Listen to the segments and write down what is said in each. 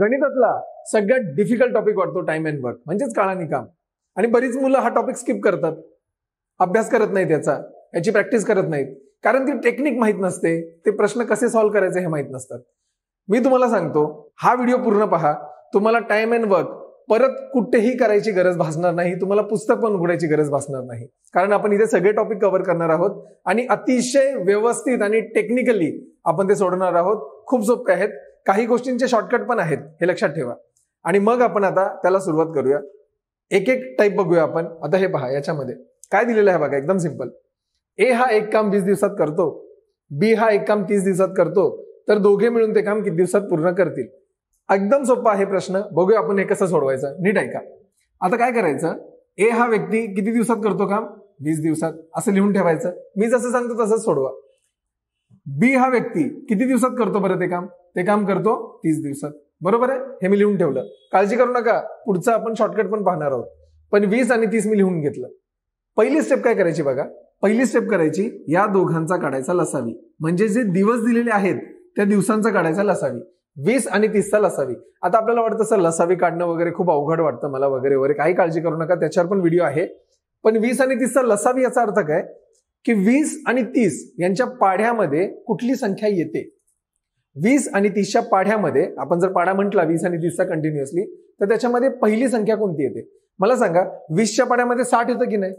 गणितातला सगळ्यात difficult topic वाटतो time and work म्हणजेच काळाने काम आणि बरीच मुलं हा टॉपिक स्किप करतात अभ्यास करत नाहीत याचा याची प्रॅक्टिस करत नाहीत कारण ती टेक्निक माहीत नसते ते प्रश्न कसे सॉल्व्ह करायचे हे माहीत नसतात मी तुम्हाला सांगतो हा व्हिडिओ पूर्ण पहा तुम्हाला टाइम अँड वर्क परत कुठेही करायची गरज भासणार नाही तुम्हाला पुस्तक पण उघडायची गरज भासणार नाही कारण आपण इथे सगळे टॉपिक कव्हर करणार आहोत आणि अतिशय व्यवस्थित आणि टेक्निकली आपण ते सोडणार आहोत खूप सोपे आहेत काही गोष्टींचे शॉर्टकट पण आहेत हे लक्षात ठेवा आणि मग आपण आता त्याला सुरुवात करूया एक एक टाईप बघूया आपण आता हे पहा याच्यामध्ये काय दिलेलं आहे बघा एकदम सिंपल ए हा एक काम वीस दिवसात करतो बी हा एक काम तीस दिवसात करतो तर दोघे मिळून ते काम किती दिवसात पूर्ण करतील एकदम सोपा आहे प्रश्न बघूया आपण हे कसं सोडवायचं नीट ऐका आता काय करायचं ए हा व्यक्ती किती दिवसात करतो काम वीस दिवसात असं लिहून ठेवायचं मी जसं सांगतो तसंच सोडवा बी हा व्यक्ती किती दिवसात करतो बरं ते काम ते काम करतो तीस दिवसात बरोबर आहे हे मी लिहून ठेवलं काळजी करू नका पुढचं आपण शॉर्टकट पण पाहणार आहोत पण वीस आणि तीस मी लिहून घेतलं पहिली स्टेप काय करायची बघा पहिली स्टेप करायची या दोघांचा काढायचा लसावी म्हणजे जे दिवस दिलेले आहेत त्या दिवसांचा काढायचा लसावी वीस आणि तीसचा लसावी आता आपल्याला वाटतं सर लसावी काढणं वगैरे खूप अवघड वाटतं मला वगैरे वगैरे काही काळजी करू नका त्याच्यावर पण व्हिडिओ आहे पण वीस आणि तीसचा लसावी याचा अर्थ काय की वीस आणि तीस यांच्या पाढ्यामध्ये कुठली संख्या येते वीस आणि तीसच्या पाढ्यामध्ये आपण जर पाढा म्हटला वीस आणि तीसचा कंटिन्युअसली तर त्याच्यामध्ये पहिली संख्या कोणती येते मला सांगा वीसच्या पाड्यामध्ये साठ येतं की नाही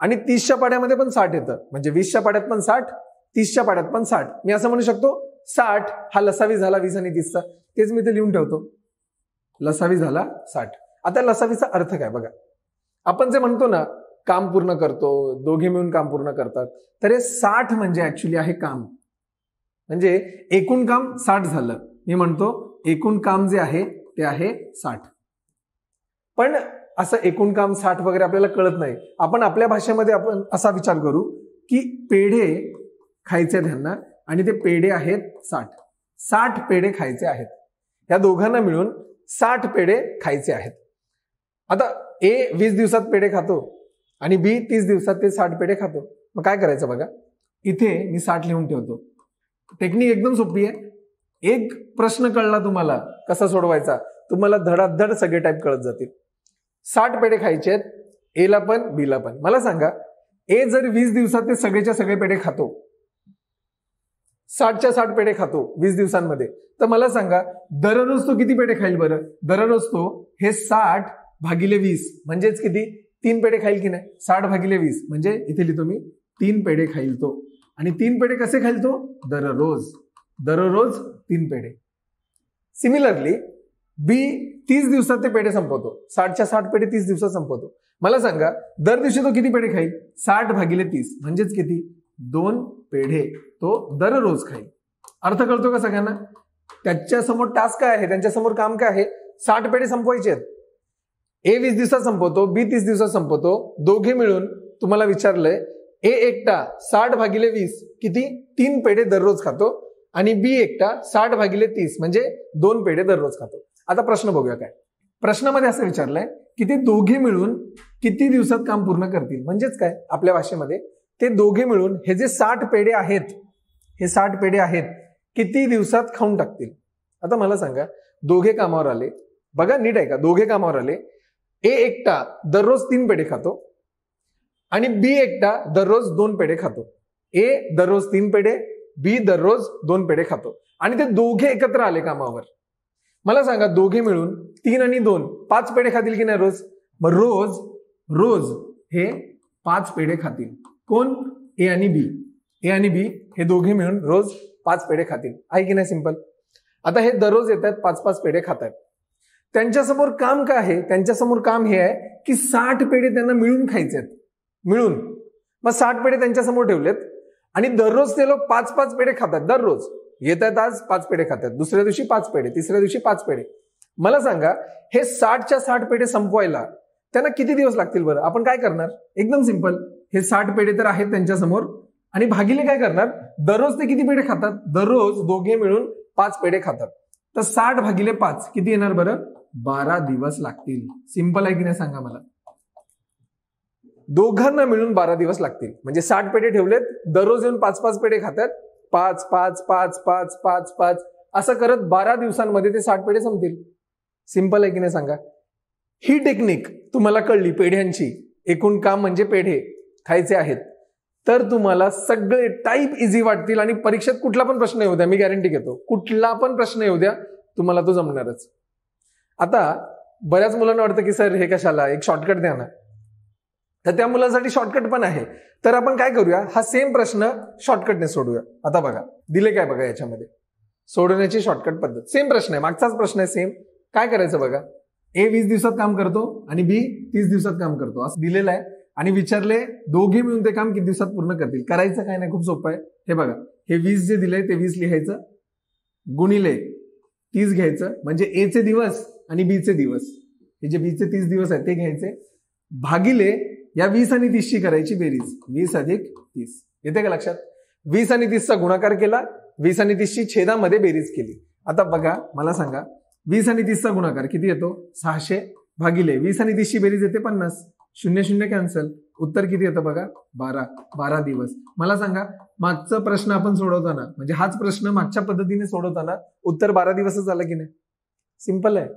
आणि तीसच्या पाड्यामध्ये पण साठ येतं म्हणजे वीसच्या पाड्यात पण साठ तीसच्या पाड्यात पण साठ मी असं म्हणू शकतो साठ हा लसावी झाला वीस आणि तीसचा तेच मी ते लिहून ठेवतो लसावी झाला साठ आता लसावीचा अर्थ काय बघा आपण जे म्हणतो ना काम पूर्ण करतो दोघे मिळून काम पूर्ण करतात तर हे साठ म्हणजे ऍक्च्युली आहे काम म्हणजे एकूण काम साठ झालं मी म्हणतो एकूण काम जे आहे ते आहे साठ पण असं एकूण काम साठ वगैरे आपल्याला कळत नाही आपण आपल्या भाषेमध्ये आपण असा विचार करू की पेढे खायचे त्यांना आणि ते पेढे आहेत साठ साठ पेढे खायचे आहेत या दोघांना मिळून साठ पेढे खायचे आहेत आता ए वीस दिवसात पेढे खातो आणि बी तीस दिवसात ते साठ पेढे खातो मग काय करायचं बघा इथे मी साठ लिहून ठेवतो टेक्निक एकदम सोपी आहे एक प्रश्न कळला तुम्हाला कसा सोडवायचा तुम्हाला धडाधड सगळे टाईप कळत जातील साठ पेढे खायचे आहेत एला पण बीला पण मला सांगा ए जर वीस दिवसात ते सगळेच्या सगळे पेढे खातो साठच्या साठ पेढे खातो वीस दिवसांमध्ये तर मला सांगा दररोज तो किती पेढे खाईल बरं दररोज तो हे साठ भागिले वीस म्हणजेच किती तीन पेढे खाईल की नाही साठ भागिले वीस म्हणजे इथे लिहितो मी तीन पेढे खाईल तो आणि तीन पेढे कसे खाईल तो दररोज दररोज तीन पेढे सिमिलरली बी तीस दिवसात ते पेढे संपवतो साठच्या साठ पेढे तीस दिवसात संपवतो मला सांगा दर दिवशी तो किती पेढे खाईल साठ भागिले तीस म्हणजेच किती दोन पेढे तो दररोज खाईल अर्थ कळतो का सगळ्यांना त्याच्यासमोर टास्क काय आहे त्यांच्यासमोर काम काय आहे साठ पेढे संपवायचे आहेत ए वीस दिवसात संपवतो बी तीस दिवसात संपवतो दोघे मिळून तुम्हाला विचारलंय ए एकटा साठ भागिले वीस किती तीन पेढे दररोज खातो आणि बी एकटा साठ भागिले तीस म्हणजे दोन पेढे दररोज खातो आता प्रश्न बघूया काय प्रश्नामध्ये असं विचारलंय की ते दोघे मिळून किती दिवसात काम पूर्ण करतील म्हणजेच काय आपल्या भाषेमध्ये ते दोघे मिळून हे जे साठ पेढे आहेत हे साठ पेढे आहेत किती दिवसात खाऊन टाकतील आता मला सांगा दोघे कामावर आले बघा नीट आहे का दोघे कामावर आले ए एकटा दररोज तीन पेढे खातो आणि बी एकटा दररोज दोन पेढे खातो ए दररोज तीन पेढे बी दररोज दोन पेढे खातो आणि ते दोघे एकत्र आले कामावर मला सांगा दोघे मिळून तीन आणि दोन पाच पेढे खातील की नाही रोज मग रोज रोज हे पाच पेढे खातील कोण ए आणि बी ए आणि बी हे दोघे मिळून रोज पाच पेढे खातील आहे की नाही सिंपल आता हे दररोज येतात पाच पाच पेढे खातात त्यांच्यासमोर काम काय आहे त्यांच्यासमोर काम हे आहे की साठ पेढे त्यांना मिळून खायचे आहेत मिळून मग साठ पेढे त्यांच्यासमोर ठेवलेत आणि दररोज ते लोक पाच पाच पेढे खातात दररोज येतात आज पाच पेढे खातात दुसऱ्या दिवशी पाच पेढे तिसऱ्या दिवशी पाच पेढे मला सांगा हे साठच्या साठ पेढे संपवायला त्यांना किती दिवस लागतील बरं आपण काय करणार एकदम सिंपल हे साठ पेढे तर आहेत त्यांच्यासमोर आणि भागीले काय करणार दररोज ते किती पेढे खातात दररोज दोघे मिळून पाच पेढे खातात तर साठ भागिले पाच किती येणार बरं बारा दिवस लागतील सिंपल आहे की नाही सांगा मला दोघांना मिळून बारा दिवस लागतील म्हणजे साठ पेटे ठेवलेत दररोज येऊन पाच पाच पेटे खातात पाच पाच पाच पाच पाच पाच असं करत बारा दिवसांमध्ये ते साठ पेढे संपतील सिंपल आहे की नाही सांगा ही टेक्निक तुम्हाला कळली पेढ्यांची एकूण काम म्हणजे पेढे खायचे आहेत तर तुम्हाला सगळे टाईप इझी वाटतील आणि परीक्षेत कुठला पण प्रश्न येऊ द्या मी गॅरंटी घेतो कुठला पण प्रश्न येऊ द्या तुम्हाला तो जमणारच आता बऱ्याच मुलांना वाटतं की सर हे कशाला एक शॉर्टकट द्या ना तर त्या मुलांसाठी शॉर्टकट पण आहे तर आपण काय करूया हा सेम प्रश्न शॉर्टकटने सोडूया आता बघा दिले काय बघा याच्यामध्ये सोडवण्याची शॉर्टकट पद्धत सेम प्रश्न आहे मागचाच प्रश्न आहे सेम काय करायचं बघा ए वीस दिवसात काम करतो आणि बी तीस दिवसात काम करतो असं दिलेलं आहे आणि विचारले दोघे मिळून ते काम किती दिवसात पूर्ण करतील करायचं काय नाही खूप सोपं आहे हे बघा हे वीस जे दिले ते वीस लिहायचं गुणिले तीस घ्यायचं म्हणजे एचे दिवस आणि बीचे दिवस हे जे बीचे तीस दिवस आहेत ते घ्यायचे भागिले या वीस आणि तीसची करायची बेरीज वीस अधिक तीस येते का लक्षात वीस आणि तीसचा गुणाकार केला वीस आणि तीसची छेदामध्ये बेरीज केली आता बघा मला सांगा वीस आणि तीसचा गुणाकार किती येतो सहाशे भागिले वीस आणि तीसची बेरीज येते पन्नास शून्य शून्य कॅन्सल उत्तर किती येतं बघा बारा बारा दिवस मला सांगा मागचा प्रश्न आपण सोडवताना म्हणजे हाच प्रश्न मागच्या पद्धतीने सोडवताना उत्तर बारा दिवसच आलं की नाही सिंपल आहे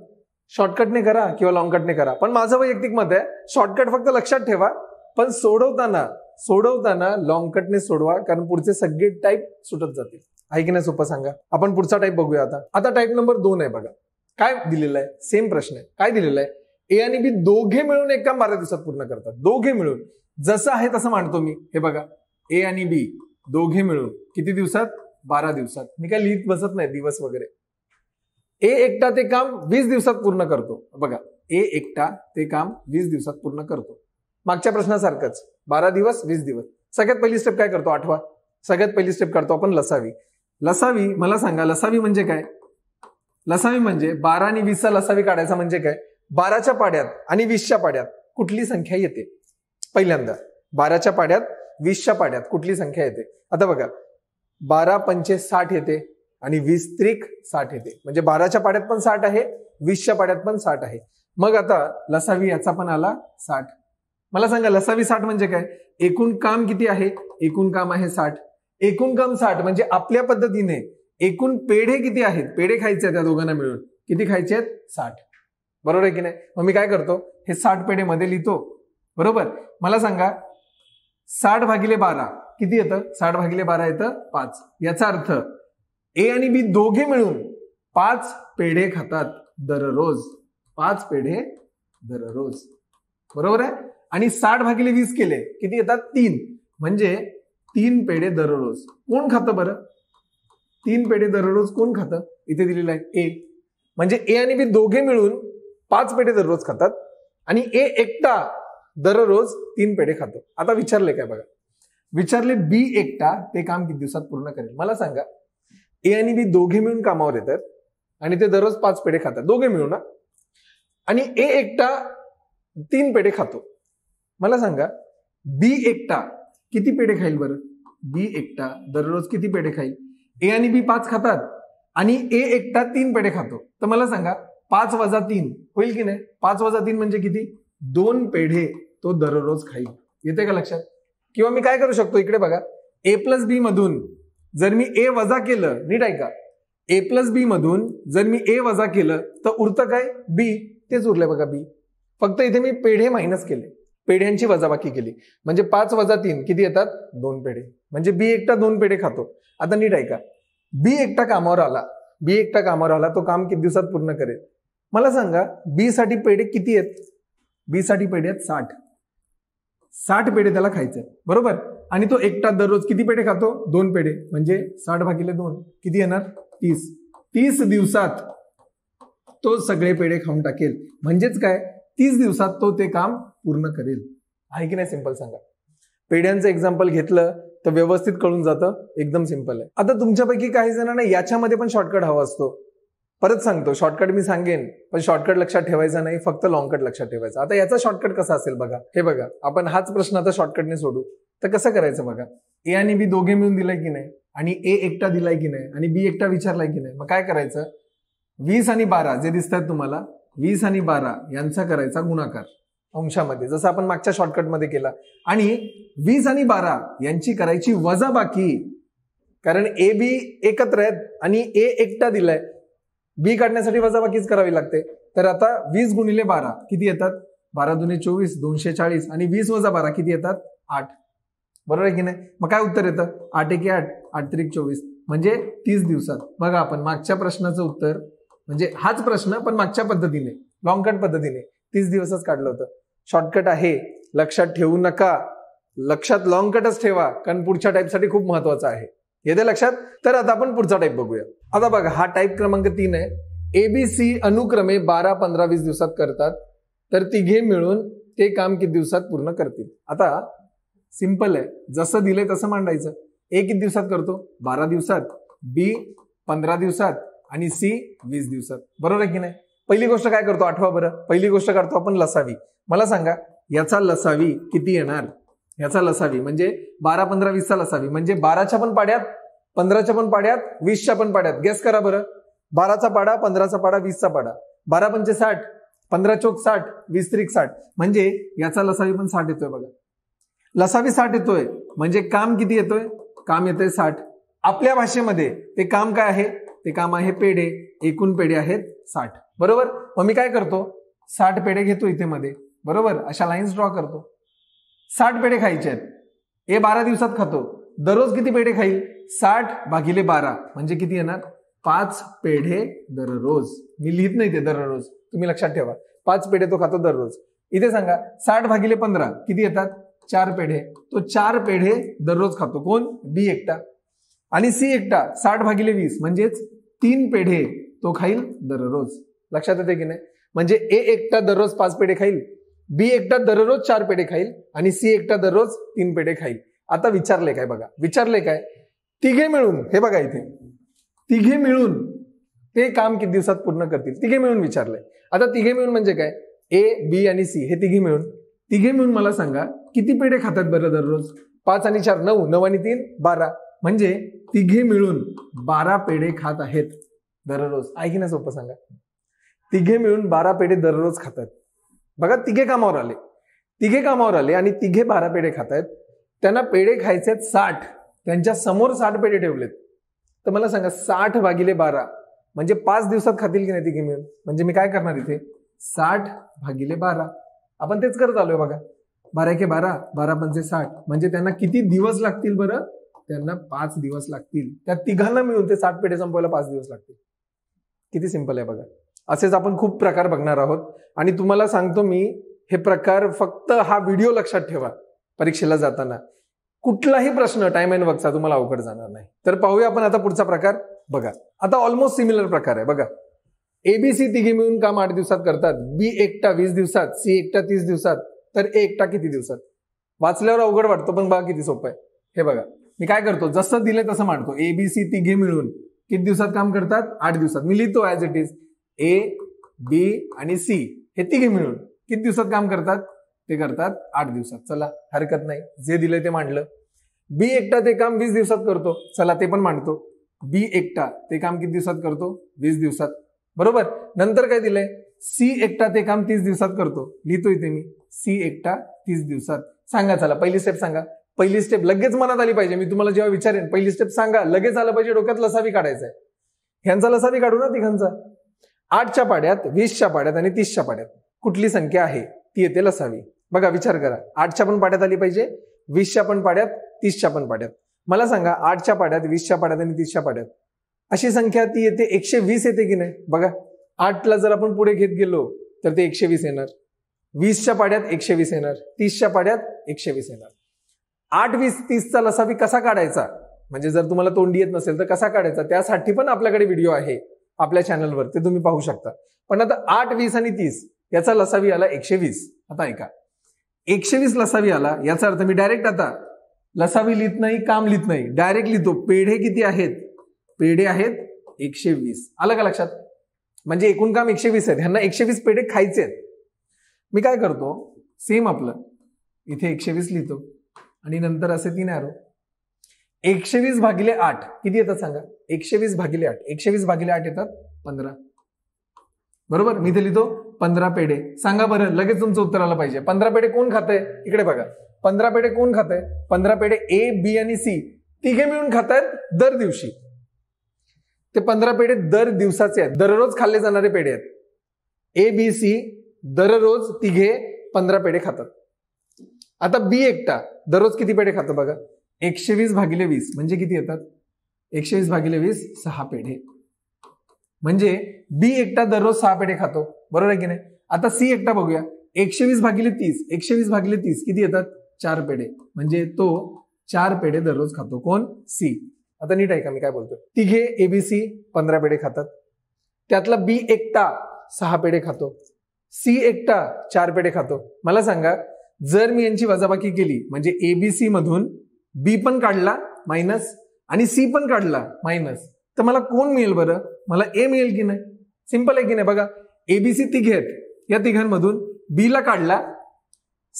शॉर्टकटने करा किंवा लॉंगकटने करा पण माझं वैयक्तिक मत आहे शॉर्टकट फक्त लक्षात ठेवा पण सोडवताना सोडवताना लॉंगकटने सोडवा कारण पुढचे सगळे टाईप सुटत जातील आहे की नाही सोपं सांगा आपण पुढचा टाईप बघूया आता आता टाईप नंबर दोन आहे बघा काय दिलेलं आहे सेम प्रश्न आहे काय दिलेला आहे ए आणि बी दोघे मिळून एक काम बारा दिवसात पूर्ण करतात दोघे मिळून जसं आहे तसं मांडतो मी हे बघा ए आणि बी दोघे मिळून किती दिवसात बारा दिवसात मी काय लिहित बसत नाही दिवस वगैरे ए एकटा ते काम वीस दिवसात पूर्ण करतो बघा ए एकटा ते काम वीस दिवसात पूर्ण करतो मागच्या प्रश्नासारखंच बारा दिवस वीस दिवस सगळ्यात पहिली स्टेप काय करतो आठवा सगळ्यात पहिली स्टेप करतो आपण लसावी लसावी मला सांगा लसावी म्हणजे काय लसावी म्हणजे बारा आणि वीसचा लसावी काढायचा म्हणजे काय बाराच्या पाड्यात आणि वीसच्या पाड्यात कुठली संख्या येते पहिल्यांदा बाराच्या पाड्यात वीसच्या पाड्यात कुठली संख्या येते आता बघा बारा पंचे साठ येते आणि वीस त्रिक साठ येते म्हणजे बाराच्या पाड्यात पण साठ आहे वीसच्या पाड्यात पण साठ आहे मग आता लसावी याचा पण आला साठ मला सांगा लसावी साठ म्हणजे काय एकूण काम किती आहे एकूण काम आहे साठ एकूण काम साठ म्हणजे आपल्या पद्धतीने एकूण पेढे किती आहेत पेढे खायचे आहेत त्या दोघांना मिळून किती खायचे आहेत साठ बरोबर आहे की नाही मग मी काय करतो हे साठ पेढे मध्ये लिहितो बरोबर मला सांगा साठ भागिले बारा किती येतं साठ भागिले बारा येतं पाच याचा अर्थ ए आणि बी दोघे मिळून पाच पेढे खातात दररोज पाच पेढे दररोज बरोबर आहे आणि साठ भागिले वीस केले किती येतात तीन म्हणजे तीन पेढे दररोज कोण खातं बरं तीन पेढे दररोज कोण खातं इथे दिलेलं आहे ए म्हणजे ए आणि बी दोघे मिळून पाच पेढे दररोज खातात आणि ए एकटा दररोज तीन पेढे खातो आता विचारले काय बघा विचारले बी एकटा ते काम किती दिवसात पूर्ण करेल मला सांगा ए आणि बी दोघे मिळून कामावर येतात आणि ते दररोज पाच पेढे खातात दोघे मिळून ना आणि ए एकटा तीन पेढे खातो मला सांगा बी एकटा किती पेढे खाईल बरं बी एकटा दररोज किती पेढे खाईल ए आणि बी पाच खातात आणि ए एकटा तीन पेढे खातो तर मला सांगा पाच वजा तीन होईल की नाही पाच वजा तीन म्हणजे किती दोन पेढे तो दररोज खाईल येते का लक्षात किंवा मी काय करू शकतो इकडे बघा ए प्लस बी मधून जर मी ए वजा केलं नीट ऐका ए प्लस बी मधून जर मी ए वजा केलं तर उरतं काय बी तेच उरलंय बघा बी फक्त इथे मी पेढे मायनस केले पेढ्यांची वजाबाकी केली म्हणजे पाच वजा तीन किती येतात दोन पेढे म्हणजे बी एकटा दोन पेढे खातो आता नीट ऐका बी एकटा कामावर आला बी एकटा कामावर आला तो काम किती दिवसात पूर्ण करेल मला सांगा बी साठी पेढे किती आहेत बी साठी पेढे आहेत साठ साठ पेढे त्याला खायचे बरोबर आणि तो एकटा दररोज किती पेढे खातो दोन पेढे म्हणजे साठ भागिले दोन किती येणार तीस तीस दिवसात तो सगळे पेढे खाऊन टाकेल म्हणजेच काय तीस दिवसात तो ते काम पूर्ण करेल आहे की नाही सिंपल सांगा पेढ्यांचं एक्झाम्पल घेतलं तर व्यवस्थित कळून जातं एकदम सिंपल आहे आता तुमच्यापैकी काही जणांना याच्यामध्ये पण शॉर्टकट हवा असतो परत सांगतो शॉर्टकट मी सांगेन पण शॉर्टकट लक्षात ठेवायचा नाही फक्त लॉंगकट लक्षात ठेवायचा आता याचा शॉर्टकट कसा असेल बघा हे बघा आपण हाच प्रश्न आता शॉर्टकटने सोडू तर कसं करायचं बघा ए आणि बी दोघे मिळून दिलाय की नाही आणि ए एकटा दिलाय की नाही आणि बी एकटा विचारलाय की नाही मग काय करायचं वीस आणि बारा जे दिसतात तुम्हाला वीस आणि बारा यांचा करायचा गुणाकार अंशामध्ये जसं आपण मागच्या शॉर्टकटमध्ये केला आणि वीस आणि बारा यांची करायची वजा बाकी कारण ए बी एकत्र आहेत आणि ए एकटा दिलाय बी काढण्यासाठी वजाबाकीच करावी लागते तर आता वीस गुणिले बारा किती येतात बारा दुने चोवीस दोनशे चाळीस आणि वीस वजा बारा किती येतात आठ बरोबर आहे की नाही मग काय उत्तर येतं आठ एके आठ आठ त्रिक चोवीस म्हणजे तीस दिवसात बघा आपण मागच्या प्रश्नाचं उत्तर म्हणजे हाच प्रश्न पण मागच्या पद्धतीने कट पद्धतीने तीस दिवसच काढलं होतं शॉर्टकट आहे लक्षात ठेवू नका लक्षात कटच ठेवा कारण पुढच्या टाईपसाठी खूप महत्वाचं आहे येते लक्षात तर आता आपण पुढचा टाईप बघूया आता बघा हा टाईप क्रमांक तीन आहे एबीसी अनुक्रमे बारा पंधरा वीस दिवसात करतात तर तिघे मिळून ते काम किती दिवसात पूर्ण करतील आता सिम्पल आहे जसं दिलंय तसं मांडायचं एक किती दिवसात करतो बारा दिवसात बी पंधरा दिवसात आणि सी वीस दिवसात बरोबर आहे की नाही पहिली गोष्ट काय करतो आठवा बरं पहिली गोष्ट करतो आपण लसावी मला सांगा याचा लसावी किती येणार याचा लसावी म्हणजे बारा पंधरा वीसचा लसावी म्हणजे बाराच्या पण पाड्यात पंधराच्या पण पाड्यात वीसच्या पण पाड्यात गेस करा बरं बाराचा पाडा पंधराचा पाडा वीसचा पाडा बारा पंचे साठ पंधरा चौक साठ वीस त्रिक साठ म्हणजे याचा लसावी पण साठ येतोय बघा लसावी साठ येतोय म्हणजे काम किती येतोय काम येतोय साठ आपल्या भाषेमध्ये ते काम काय आहे ते काम आहे पेढे एकूण पेढे आहेत साठ बरोबर मग मी काय करतो साठ पेढे घेतो इथे मध्ये बरोबर अशा लाईन्स ड्रॉ करतो साठ पेढे खायचे आहेत हे बारा दिवसात खातो दररोज किती पेढे खाईल साठ भागिले बारा म्हणजे किती येणार पाच पेढे दररोज मी लिहित नाही ते दररोज तुम्ही लक्षात ठेवा पाच पेढे तो खातो दररोज इथे सांगा साठ भागिले पंधरा किती येतात चार पेढे तो चार पेढे दररोज खातो कोण बी एकटा आणि सी एकटा साठ भागिले वीस म्हणजेच तीन पेढे तो खाईल दररोज लक्षात येते की नाही म्हणजे ए एकटा दररोज पाच पेढे खाईल बी एकटा दररोज चार पेढे खाईल आणि सी एकटा दररोज तीन पेढे खाईल आता विचारले काय बघा विचारले काय तिघे मिळून हे बघा इथे तिघे मिळून ते काम किती दिवसात पूर्ण करतील तिघे मिळून विचारलंय आता तिघे मिळून म्हणजे काय ए बी आणि सी हे तिघे मिळून तिघे मिळून मला सांगा किती पेढे खातात बरं दररोज पाच आणि चार नऊ नऊ आणि तीन बारा म्हणजे तिघे मिळून बारा पेढे खात आहेत दररोज की ना सोपं सांगा तिघे मिळून बारा पेढे दररोज खातात बघा तिघे कामावर आले तिघे कामावर आले आणि तिघे बारा पेढे खात आहेत त्यांना पेढे खायचे आहेत साठ त्यांच्या समोर साठ पेढे ठेवलेत तर मला सांगा साठ भागिले बारा म्हणजे पाच दिवसात खातील की नाही तिघे मिळून म्हणजे मी काय करणार इथे साठ भागिले बारा आपण तेच करत आलोय बघा बारा के बारा बारा पंचे साठ म्हणजे त्यांना किती दिवस लागतील बरं त्यांना पाच दिवस लागतील त्या तिघांना मिळून ते साठ पेठे संपवायला पाच दिवस लागतील किती सिंपल आहे बघा असेच आपण खूप प्रकार बघणार आहोत आणि तुम्हाला सांगतो मी हे प्रकार फक्त हा व्हिडिओ लक्षात ठेवा परीक्षेला जाताना कुठलाही प्रश्न टाइम अँड वर्कचा तुम्हाला अवघड जाणार नाही तर पाहूया आपण आता पुढचा प्रकार बघा आता ऑलमोस्ट सिमिलर प्रकार आहे बघा एबीसी तिघे मिळून काम आठ दिवसात करतात बी एकटा वीस दिवसात सी एकटा तीस दिवसात तर ए एकटा किती दिवसात वाचल्यावर अवघड वाटतो पण बघा किती सोपं आहे हे बघा मी काय करतो जसं दिले तसं मांडतो एबीसी तिघे मिळून किती दिवसात काम करतात आठ दिवसात मी लिहितो as it is A B आणि सी हे तिघे मिळून किती दिवसात काम करतात ते करतात आठ दिवसात चला हरकत नाही जे दिले ते मांडलं बी एकटा ते काम वीस दिवसात करतो चला ते पण मांडतो बी एकटा ते काम किती दिवसात करतो वीस दिवसात बरोबर नंतर काय दिलंय सी एकटा ते काम तीस दिवसात करतो लिहितो इथे मी सी एकटा तीस दिवसात सांगा चला पहिली स्टेप सांगा पहिली स्टेप लगेच मनात आली पाहिजे मी तुम्हाला जेव्हा विचारेन पहिली स्टेप सांगा लगेच आलं पाहिजे डोक्यात लसावी काढायचा आहे ह्यांचा लसावी काढू ना तिघांचा आठच्या पाड्यात वीसच्या पाड्यात आणि तीसच्या पाड्यात कुठली संख्या आहे ती येते लसावी बघा विचार करा आठच्या पण पाड्यात आली पाहिजे वीसच्या पण पाड्यात तीसच्या पण पाड्यात मला सांगा आठच्या पाड्यात वीसच्या पाड्यात आणि तीसच्या पाड्यात अशी संख्या ती येते एकशे वीस येते की नाही बघा आठला जर आपण पुढे घेत गेलो तर ते एकशे वीस येणार वीसच्या पाड्यात एकशे वीस येणार तीसच्या पाड्यात एकशे वीस येणार आठ वीस तीसचा लसावी कसा काढायचा म्हणजे जर तुम्हाला तोंडी येत नसेल तर कसा काढायचा त्यासाठी पण आपल्याकडे व्हिडिओ आहे आपल्या चॅनलवर ते तुम्ही पाहू शकता पण आता आठ वीस आणि तीस याचा लसावी आला एकशे वीस आता ऐका एकशे वीस लसावी आला याचा अर्थ मी डायरेक्ट आता लसावी लिहित नाही काम लिहित नाही डायरेक्ट लिहितो पेढे किती आहेत पेढे आहेत एकशे वीस आलं का लक्षात म्हणजे एकूण काम एकशे वीस आहेत ह्यांना एकशे वीस पेढे खायचे आहेत मी काय करतो सेम आपलं इथे एकशे वीस लिहितो आणि नंतर असे तीन आरो एकशे वीस भागिले आठ किती येतात सांगा एकशे वीस भागिले आठ एकशे वीस भागिले आठ येतात पंधरा बरोबर मी ते लिहितो पंधरा पेढे सांगा बरं लगेच तुमचं उत्तर आलं पाहिजे पंधरा पेढे कोण खात इकडे बघा पंधरा पेढे कोण खात पंधरा पेढे ए बी आणि सी तिघे मिळून खात दर दिवशी ते पंधरा पेढे दर दिवसाचे आहेत दररोज खाल्ले जाणारे पेढे आहेत ए बी सी दररोज तिघे पंधरा पेढे खातात आता बी एकटा दररोज किती पेढे खातो बघा एकशे वीस भागिले वीस म्हणजे किती येतात एकशे वीस भागिले वीस सहा पेढे म्हणजे बी एकटा दररोज सहा पेढे खातो बरोबर आहे की नाही आता सी एकटा बघूया एकशे वीस भागिले तीस एकशे वीस भागिले तीस किती येतात चार पेढे म्हणजे तो चार पेढे दररोज खातो कोण सी आता नीट आहे का मी काय बोलतोय तिघे एबीसी पंधरा पेढे खातात त्यातला बी एकटा सहा पेढे खातो सी एकटा चार पेढे खातो मला सांगा जर मी यांची वजाबाकी केली म्हणजे एबीसी मधून बी पण काढला मायनस आणि सी पण काढला मायनस तर मला कोण मिळेल बरं मला ए मिळेल की नाही सिंपल आहे की नाही बघा एबीसी तिघे आहेत या तिघांमधून बी ला काढला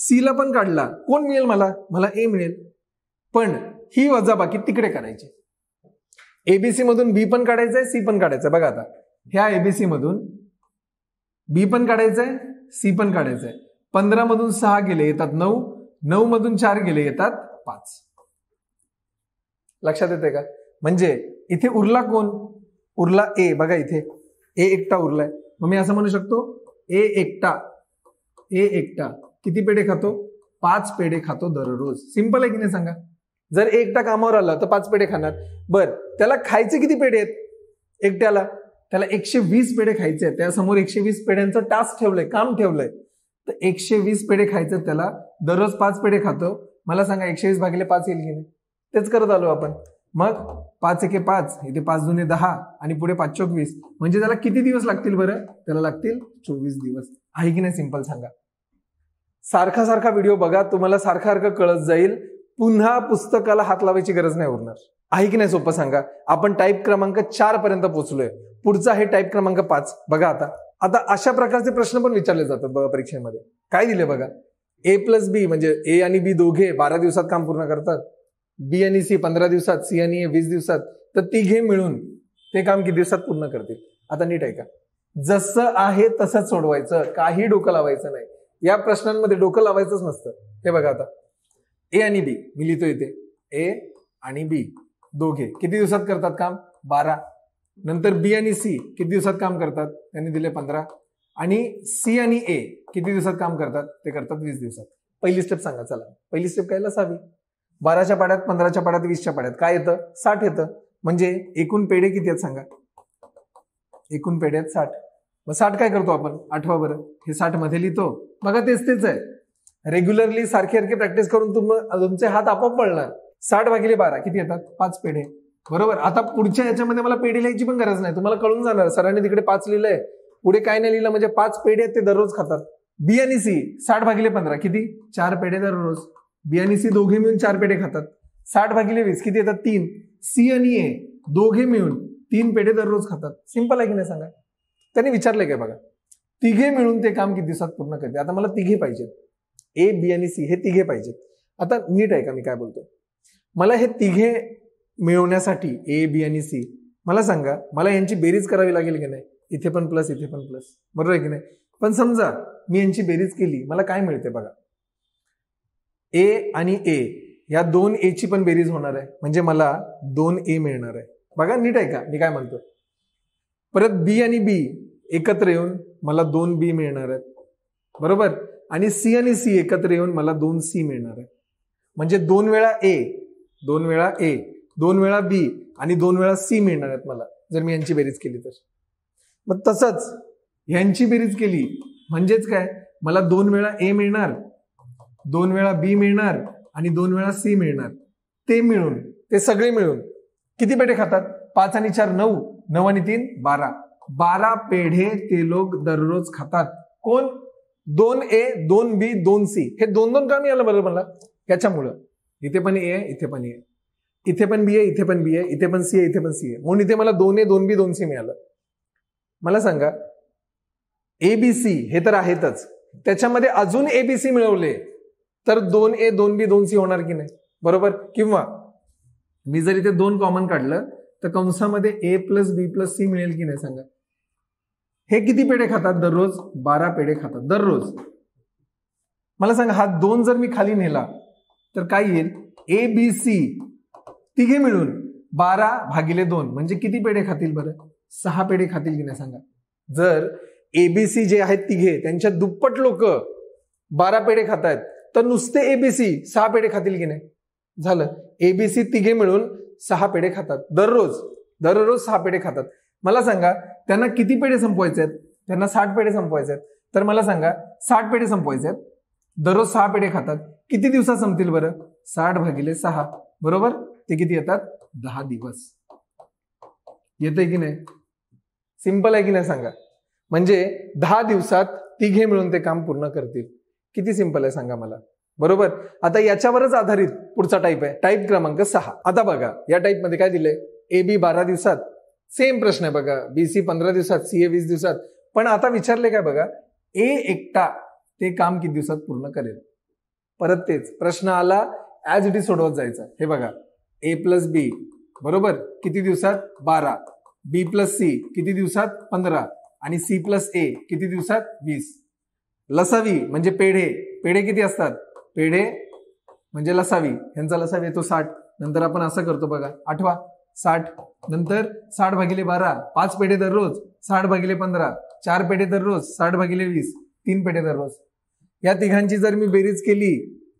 सी ला पण काढला कोण मिळेल मला मला ए मिळेल पण ही वजाबाकी तिकडे करायची एबीसी मधून बी पण काढायचंय सी पण काढायचंय बघा आता ह्या एबीसी मधून बी पण काढायचंय सी पण काढायचंय पंधरा मधून सहा गेले येतात नऊ नऊ मधून चार गेले येतात पाच लक्षात येते का म्हणजे इथे उरला कोण उरला ए बघा इथे ए एकटा उरलाय मग मी असं म्हणू शकतो ए एकटा ए एकटा किती पेढे खातो पाच पेढे खातो दररोज सिंपल आहे की नाही सांगा जर एकटा कामावर आला तर पाच पेढे खाणार बर त्याला खायचे किती पेढे आहेत एकट्याला त्याला एकशे वीस पेढे खायचे आहेत त्यासमोर एकशे वीस पेढ्यांचं टास्क ठेवलंय काम ठेवलंय तर एकशे वीस पेढे खायचे त्याला दररोज पाच पेढे खातो मला सांगा एकशे वीस भागिले पाच येईल की नाही तेच करत आलो आपण मग पाच एके पाच इथे पाच जुने दहा आणि पुढे पाच चोवीस वीस म्हणजे त्याला किती दिवस लागतील बरं त्याला लागतील चोवीस दिवस आहे की नाही सिम्पल सांगा सारखा सारखा व्हिडिओ बघा तुम्हाला सारखा सारखं कळत जाईल पुन्हा पुस्तकाला हात लावायची गरज नाही उरणार आहे की नाही सोपं सांगा आपण टाईप क्रमांक चार पर्यंत पोहोचलोय पुढचा आहे टाईप क्रमांक पाच बघा आता आता अशा प्रकारचे प्रश्न पण विचारले जातात बघा परीक्षेमध्ये काय दिले बघा ए प्लस बी म्हणजे ए आणि बी दोघे बारा दिवसात काम पूर्ण करतात बी आणि सी पंधरा दिवसात सी आणि ए वीस दिवसात तर तिघे मिळून ते काम किती दिवसात पूर्ण करतील आता नीट ऐका जसं आहे तसंच सोडवायचं काही डोकं लावायचं नाही या प्रश्नांमध्ये डोकं लावायचंच नसतं हे बघा आता ए आणि बी मी लिहितो इथे ए आणि बी दोघे किती दिवसात करतात काम बारा नंतर बी आणि सी किती दिवसात काम करतात त्यांनी दिले पंधरा आणि सी आणि ए किती दिवसात काम करतात ते करतात वीस दिवसात पहिली स्टेप सांगा चला पहिली स्टेप काय लसावी बाराच्या पाड्यात पंधराच्या पाड्यात वीसच्या पाड्यात काय येतं साठ येतं म्हणजे एकूण पेढे किती आहेत सांगा एकूण पेढ्यात साठ मग साठ काय करतो आपण आठवा बरं हे साठ मध्ये लिहितो बघा तेच तेच आहे रेग्युलरली सारखी सारखी प्रॅक्टिस करून तुमचे हात आपोआप पडणार साठ भागिले बारा किती येतात पाच पेढे बरोबर आता पुढच्या याच्यामध्ये मला पेढी लिहायची पण गरज नाही तुम्हाला कळून जाणार सरांनी तिकडे पाच लिहिलंय पुढे काय नाही लिहिलं म्हणजे पाच पेढे आहेत ते दररोज खातात बी आणि सी साठ भागिले पंधरा किती चार पेढे दररोज बी आणि सी दोघे मिळून चार पेढे खातात साठ भागिले वीस किती येतात तीन सी आणि ए दोघे मिळून तीन पेढे दररोज खातात सिंपल आहे की नाही सांगा त्यांनी विचारलंय काय बघा तिघे मिळून ते काम किती दिवसात पूर्ण करते आता मला तिघे पाहिजेत ए बी आणि सी हे तिघे पाहिजेत आता नीट आहे का मी काय बोलतो मला हे तिघे मिळवण्यासाठी ए बी आणि सी मला सांगा मला यांची बेरीज करावी लागेल की नाही इथे पण प्लस इथे पण प्लस बरोबर आहे की नाही पण समजा मी यांची बेरीज केली मला काय मिळते बघा ए आणि ए या दोन एची पण बेरीज होणार आहे म्हणजे मला दोन ए मिळणार आहे बघा नीट आहे का मी काय म्हणतो परत बी आणि बी एकत्र येऊन मला दोन बी मिळणार आहेत बरोबर आणि सी आणि सी एकत्र येऊन मला दोन सी मिळणार आहे म्हणजे दोन वेळा ए दोन वेळा ए दोन वेळा बी आणि दोन वेळा सी मिळणार आहेत मला जर मी यांची बेरीज केली तर मग तसंच यांची बेरीज केली म्हणजेच काय मला दोन वेळा ए मिळणार दोन वेळा बी मिळणार आणि दोन वेळा सी मिळणार ते मिळून ते सगळे मिळून किती पेढे खातात पाच आणि चार नऊ नऊ आणि तीन बारा बारा पेढे ते लोक दररोज खातात कोण दोन ए दोन बी दोन सी हे दोन दोन मी मिळालं बरं मला याच्यामुळं इथे पण ए इथे पण ए इथे पण बी ए इथे पण बी ए इथे पण सी ए इथे पण सी ए म्हणून इथे मला दोन ए दोन बी दोन सी मिळालं मला सांगा ए बी सी हे तर आहेतच त्याच्यामध्ये अजून ए बी सी मिळवले तर दोन ए दोन बी दोन सी होणार की नाही बरोबर किंवा मी जर इथे दोन कॉमन काढलं तर कंसामध्ये A plus B plus C मिळेल की नाही सांगा हे किती पेढे खातात दररोज बारा पेढे खातात दररोज मला सांगा हा दोन जर मी खाली नेला तर काय येईल ए बी सी तिघे मिळून बारा भागिले दोन म्हणजे किती पेढे खातील बरं सहा पेढे खातील की नाही सांगा जर एबीसी जे आहेत तिघे त्यांच्या दुप्पट लोक बारा पेढे खात आहेत तर नुसते एबीसी सहा पेढे खातील की नाही झालं एबीसी तिघे मिळून सहा पेढे खातात दररोज दररोज सहा पेढे खातात मला सांगा त्यांना किती पेढे संपवायचे आहेत त्यांना साठ पेढे संपवायचे आहेत तर मला सांगा साठ पेढे संपवायचे आहेत दररोज सहा पेढे खातात किती दिवसात संपतील बरं साठ भागिले सहा बरोबर ते किती येतात दहा दिवस येते की नाही सिंपल आहे की नाही सांगा म्हणजे दहा दिवसात तिघे मिळून ते काम पूर्ण करतील किती सिंपल आहे सांगा मला बरोबर आता याच्यावरच आधारित पुढचा टाईप आहे टाईप क्रमांक सहा आता बघा या टाईपमध्ये काय दिले ए बी बारा दिवसात सेम प्रश्न आहे बघा बी सी पंधरा दिवसात सी ए वीस दिवसात पण आता विचारले काय बघा ए एकटा ते काम किती दिवसात पूर्ण करेल परत तेच प्रश्न आला ॲज इट इज सोडवत जायचा हे बघा ए प्लस बी बरोबर किती दिवसात बारा बी प्लस सी किती दिवसात पंधरा आणि सी प्लस ए किती दिवसात वीस लसावी म्हणजे पेढे पेढे किती असतात पेढे म्हणजे लसावी यांचा लसावी येतो साठ नंतर आपण असं करतो बघा आठवा साठ नंतर साठ भागिले बारा पाच पेढे दररोज साठ भागिले पंधरा चार पेढे दररोज साठ भागिले वीस तीन पेढे दररोज या तिघांची जर मी बेरीज केली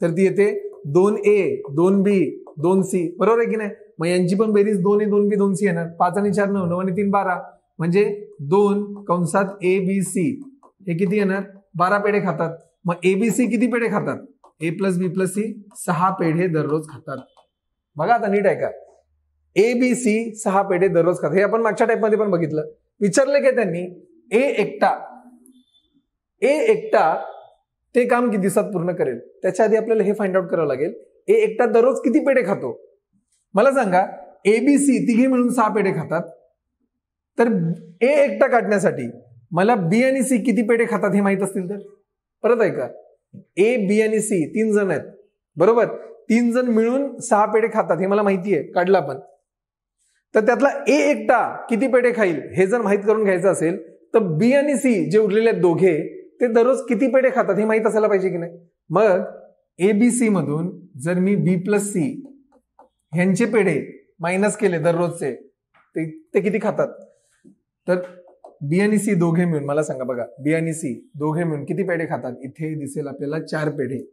तर ती येते दोन ए दोन बी दोन सी बरोबर आहे की नाही मग यांची पण बेरीज दोन ए दोन बी दोन सी येणार पाच आणि चार नऊ नऊ आणि तीन बारा म्हणजे दोन कंसात ए बी सी हे किती येणार बारा पेढे खातात मग ए बी सी किती पेढे खातात A plus B plus C सहा पेढे दररोज खातात बघा आता नीट आहे का ए बी सी सहा पेढे दररोज खाते हे आपण मागच्या टाईपमध्ये पण बघितलं विचारले की त्यांनी ए एकटा ए एकटा ते काम किती दिवसात पूर्ण करेल त्याच्या आधी आपल्याला हे फाइंड आउट करावं लागेल ए एकटा दररोज किती पेढे खातो मला सांगा ए बी सी तिघे मिळून सहा पेढे खातात तर ए एकटा काढण्यासाठी मला बी आणि सी किती पेढे खातात हे माहीत असतील तर परत ऐका ए बी आणि सी तीन जण आहेत बरोबर तीन जण मिळून सहा पेढे खातात हे मला माहिती आहे काढला आपण तर त्यातला ए एकटा किती पेढे खाईल हे जर माहीत करून घ्यायचं असेल तर बी आणि सी जे उरलेले दोघे ते दररोज किती पेढे खातात हे माहीत असायला पाहिजे की नाही मग ए बी सी मधून जर मी बी प्लस सी यांचे पेढे मायनस केले दररोजचे ते ते किती खातात तर बी आणि सी दोघे मिळून मला सांगा बघा बी आणि सी दोघे मिळून किती पेढे खातात इथे दिसेल आपल्याला चार पेढे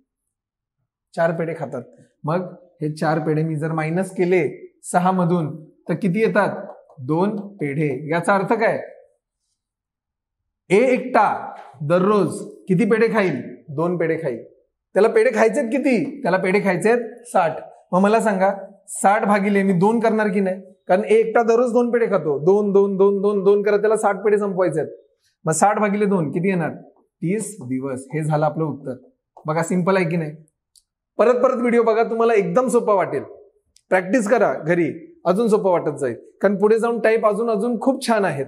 चार पेढे खातात मग हे चार पेढे मी जर मायनस केले सहा मधून तर किती येतात दोन पेढे याचा अर्थ काय ए एकटा दररोज किती पेढे खाईल दोन पेढे खाईल त्याला पेढे खायचेत किती त्याला पेढे खायचेत साठ मग मला सांगा साठ भागिले मी दोन करणार की नाही कारण ए एकटा दररोज दोन पेढे खातो दोन दोन दोन दोन दोन करत त्याला साठ पेढे संपवायचे आहेत मग साठ भागिले दोन किती येणार तीस दिवस हे झालं आपलं उत्तर बघा सिंपल आहे की नाही परत परत व्हिडिओ बघा तुम्हाला एकदम सोपा वाटेल प्रॅक्टिस करा घरी अजून सोपं वाटत जाईल कारण पुढे जाऊन टाईप अजून अजून खूप छान आहेत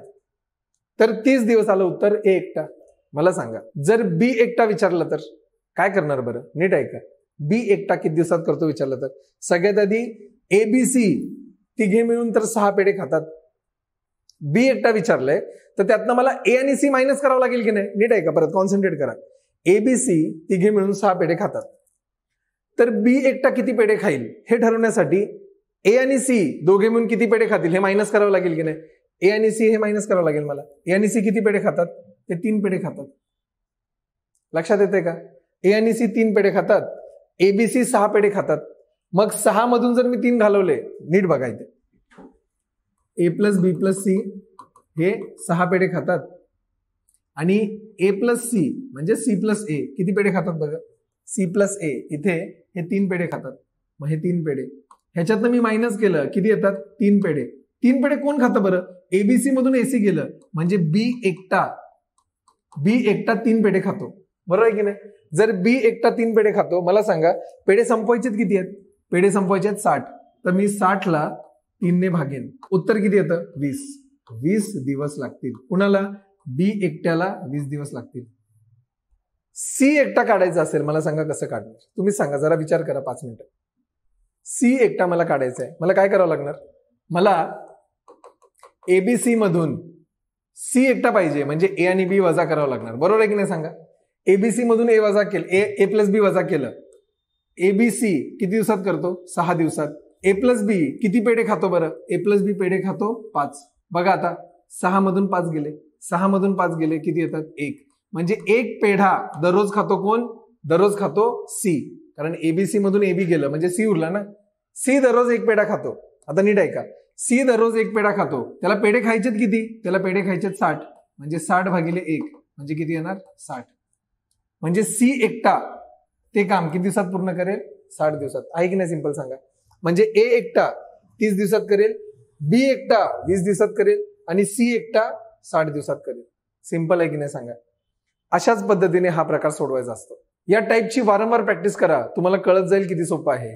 तर तीस दिवस आलं उत्तर ए एकटा मला सांगा जर बी एकटा विचारलं तर काय करणार बरं नीट ऐका बी एकटा किती दिवसात करतो विचारलं तर सगळ्यात आधी ए बी सी तिघे मिळून तर सहा पेढे खातात बी एकटा विचारलंय तर त्यातनं मला ए आणि सी मायनस करावं लागेल की नाही नीट ऐका परत कॉन्सन्ट्रेट करा ए बी सी तिघे मिळून सहा पेढे खातात तर बी एकटा किती पेढे खाईल हे ठरवण्यासाठी ए आणि सी दोघे मिळून किती पेढे खातील हे मायनस करावं लागेल की नाही ए आणि सी हे मायनस करावं लागेल मला ए आणि सी किती पेढे खातात ते तीन पेढे खातात लक्षात येते का ए आणि सी तीन पेढे खातात ए बी सी सहा पेढे खातात मग सहा मधून जर मी तीन घालवले नीट बघा इथे A plus B plus C हे सहा पेढे खातात आणि ए प्लस सी म्हणजे सी प्लस ए किती पेढे खातात बघा सी प्लस ए इथे हे तीन पेढे खातात मग हे तीन पेढे ह्याच्यातनं मी मायनस केलं किती येतात तीन पेढे तीन पेढे कोण खातं बरं एबीसी मधून एसी गेलं म्हणजे बी एकटा बी एकटा तीन पेढे खातो बरोबर आहे की नाही जर बी एकटा तीन पेढे खातो मला सांगा पेढे संपवायचे किती आहेत पेढे संपवायचे आहेत साठ तर मी साठला तीनने भागेन उत्तर किती येतं वीस वीस दिवस लागतील कुणाला बी एकट्याला वीस दिवस लागतील सी एकटा काढायचा असेल मला सांगा कसं काढणार तुम्ही सांगा जरा विचार करा पाच मिनिटं सी एकटा मला काढायचा आहे मला काय करावं लागणार मला एबीसी मधून सी एकटा पाहिजे म्हणजे ए आणि बी वजा करावं लागणार बरोबर आहे की नाही सांगा एबीसी मधून ए वजा केलं ए ए प्लस बी वजा केलं एबीसी किती दिवसात करतो सहा दिवसात ए प्लस बी किती पेढे खातो बरं ए प्लस बी पेढे खातो पाच बघा आता सहा मधून पाच गेले सहा मधून पाच गेले किती येतात एक म्हणजे एक पेढा दररोज खातो कोण दररोज खातो सी कारण एबीसी मधून एबी गेलं म्हणजे सी उरला ना सी दररोज एक पेढा खातो आता नीट ऐका सी दररोज एक पेढा खातो त्याला पेढे खायचेत किती त्याला पेढे खायचेत साठ म्हणजे साठ भागिले एक म्हणजे किती येणार साठ म्हणजे सी एकटा ते काम किती दिवसात पूर्ण करेल साठ दिवसात आहे की नाही सिंपल सांगा म्हणजे ए एकटा तीस दिवसात करेल बी एकटा वीस दिवसात करेल आणि सी एकटा साठ दिवसात करेल सिंपल आहे की नाही सांगा अशाच पद्धतीने हा प्रकार सोडवायचा असतो या टाईपची वारंवार प्रॅक्टिस करा तुम्हाला कळत जाईल किती सोपं आहे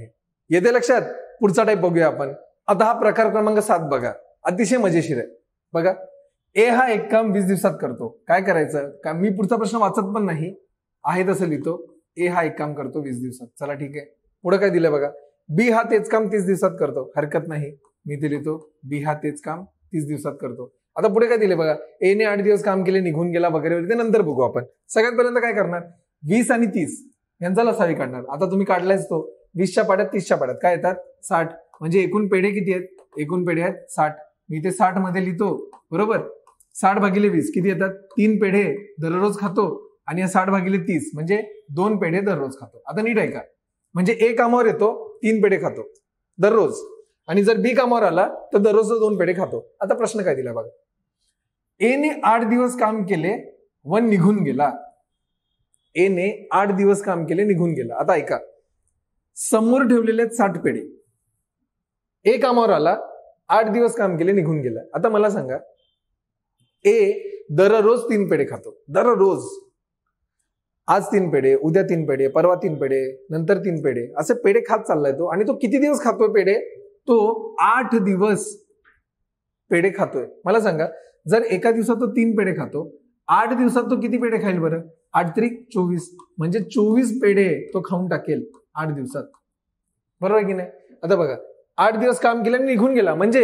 येते लक्षात पुढचा टाईप बघूया आपण आता हा प्रकार क्रमांक सात बघा अतिशय मजेशीर आहे बघा ए हा एक काम वीस दिवसात करतो काय करायचं का मी पुढचा प्रश्न वाचत पण नाही आहे तसं लिहितो ए हा एक काम करतो वीस दिवसात चला ठीक आहे पुढं काय दिलं बघा बी हा तेच काम तीस दिवसात करतो हरकत नाही मी ते लिहितो बी हा तेच काम तीस दिवसात करतो आता पुढे काय दिले बघा एने आठ दिवस काम केले निघून गेला वगैरे वगैरे ते नंतर बघू आपण सगळ्यात पर्यंत काय करणार वीस आणि तीस यांचा लसावी काढणार आता तुम्ही काढलायच तो वीसच्या पाड्यात तीसच्या पाड्यात काय येतात साठ म्हणजे एकूण पेढे किती आहेत एकूण पेढे आहेत साठ मी ते साठ मध्ये लिहितो बरोबर साठ भागिले वीस किती येतात तीन पेढे दररोज खातो आणि या साठ भागिले तीस म्हणजे दोन पेढे दररोज खातो आता नीट ऐका म्हणजे ए कामावर येतो तीन पेढे खातो दररोज आणि जर बी कामावर आला तर दररोज दोन पेढे खातो आता प्रश्न काय दिला बघा एने आठ दिवस काम केले व निघून गेला एने आठ दिवस काम केले निघून गेला आता ऐका समोर ठेवलेले साठ पेढे ए कामावर आला आठ दिवस काम केले निघून गेला आता मला सांगा ए दररोज तीन पेढे खातो दररोज आज तीन पेढे उद्या तीन पेढे परवा तीन पेढे नंतर तीन पेढे असे पेढे खात चाललाय तो आणि तो किती दिवस खातोय पेढे तो आठ दिवस पेढे खातोय मला सांगा जर एका दिवसात तो तीन पेढे खातो आठ दिवसात तो किती पेढे खाईल बरं आठ त्रिक चोवीस म्हणजे चोवीस पेढे तो खाऊन टाकेल आठ दिवसात बरोबर की नाही आता बघा आठ दिवस काम केलं आणि निघून गेला म्हणजे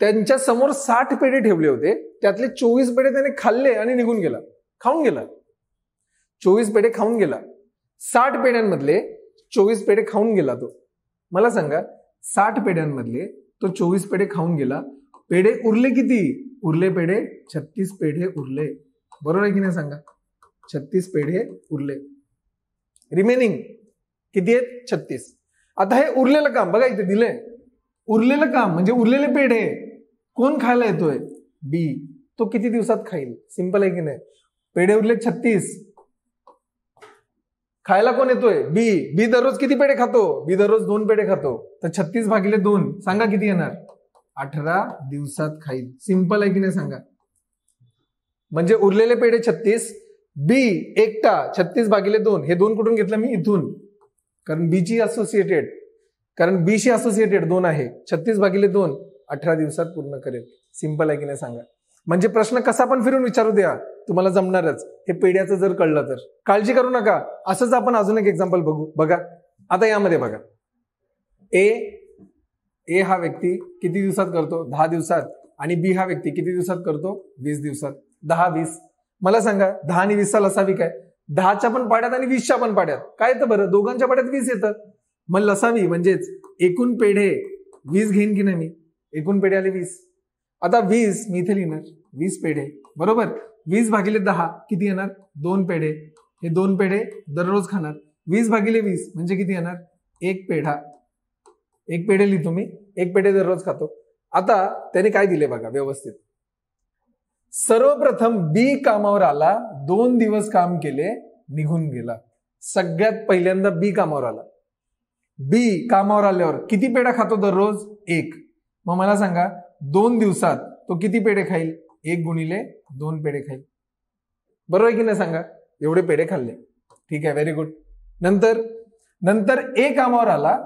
त्यांच्या समोर साठ पेढे ठेवले होते त्यातले चोवीस पेढे त्याने खाल्ले आणि निघून गेला खाऊन गेला चोवीस पेढे खाऊन गेला साठ पेढ्यांमधले चोवीस पेढे खाऊन गेला तो मला सांगा साठ पेढ्यांमधले तो चोवीस पेढे खाऊन गेला पेढे उरले किती उरले पेढे छत्तीस पेढे उरले बरोबर आहे की नाही सांगा छत्तीस पेढे उरले रिमेनिंग किती आहेत छत्तीस आता हे उरलेलं काम बघा इथे दिलंय उरलेलं काम म्हणजे उरलेले पेढे कोण खायला येतोय बी तो किती दिवसात खाईल सिंपल आहे की नाही पेढे उरले छत्तीस खायला कोण येतोय बी बी दररोज किती पेढे खातो बी दररोज दोन पेढे खातो तर छत्तीस भागिले दोन सांगा किती येणार अठरा दिवसात खाईल सिंपल आहे की नाही सांगा म्हणजे उरलेले पेढे छत्तीस बी एकटा छत्तीस भागीले दोन हे दोन कुठून घेतलं मी इथून कारण बीची असोसिएटेड कारण बीशी असोसिएटेड दोन आहे छत्तीस भागीले दोन अठरा दिवसात पूर्ण करेल सिंपल आहे की नाही सांगा म्हणजे प्रश्न कसा पण फिरून विचारू द्या तुम्हाला जमणारच हे पेढ्याचं जर कळलं तर काळजी करू नका असंच आपण अजून एक एक्झाम्पल बघू बघा आता यामध्ये बघा ए ए हा व्यक्ती किती दिवसात करतो दहा दिवसात आणि बी हा व्यक्ती किती दिवसात करतो वीस दिवसात दहा वीस मला सांगा दहा आणि वीसचा लसावी काय दहाच्या पण पाड्यात आणि वीसच्या पण पाड्यात काय येतं बरं दोघांच्या पाड्यात वीस येतं मग लसावी म्हणजेच एकूण पेढे वीस घेईन की नाही मी एकूण पेढे आले वीस आता वीस मी इथे लिहिणार वीस पेढे बरोबर वीस भागिले दहा किती येणार दोन पेढे हे दोन पेढे दररोज खाणार वीस भागिले वीस म्हणजे किती येणार एक पेढा एक पेढे लिहितो मी एक पेढे दररोज खातो आता त्याने काय दिले बघा व्यवस्थित सर्वप्रथम बी कामावर आला दोन दिवस काम केले निघून गेला सगळ्यात पहिल्यांदा बी कामावर आला बी कामावर आल्यावर किती पेढा खातो दररोज एक मग मला सांगा दोन दिवसात तो किती पेढे खाईल एक गुणिले दोन पेढे खाईल बरोबर आहे की नाही सांगा एवढे पेढे खाल्ले ठीक आहे व्हेरी गुड नंतर नंतर ए कामावर आला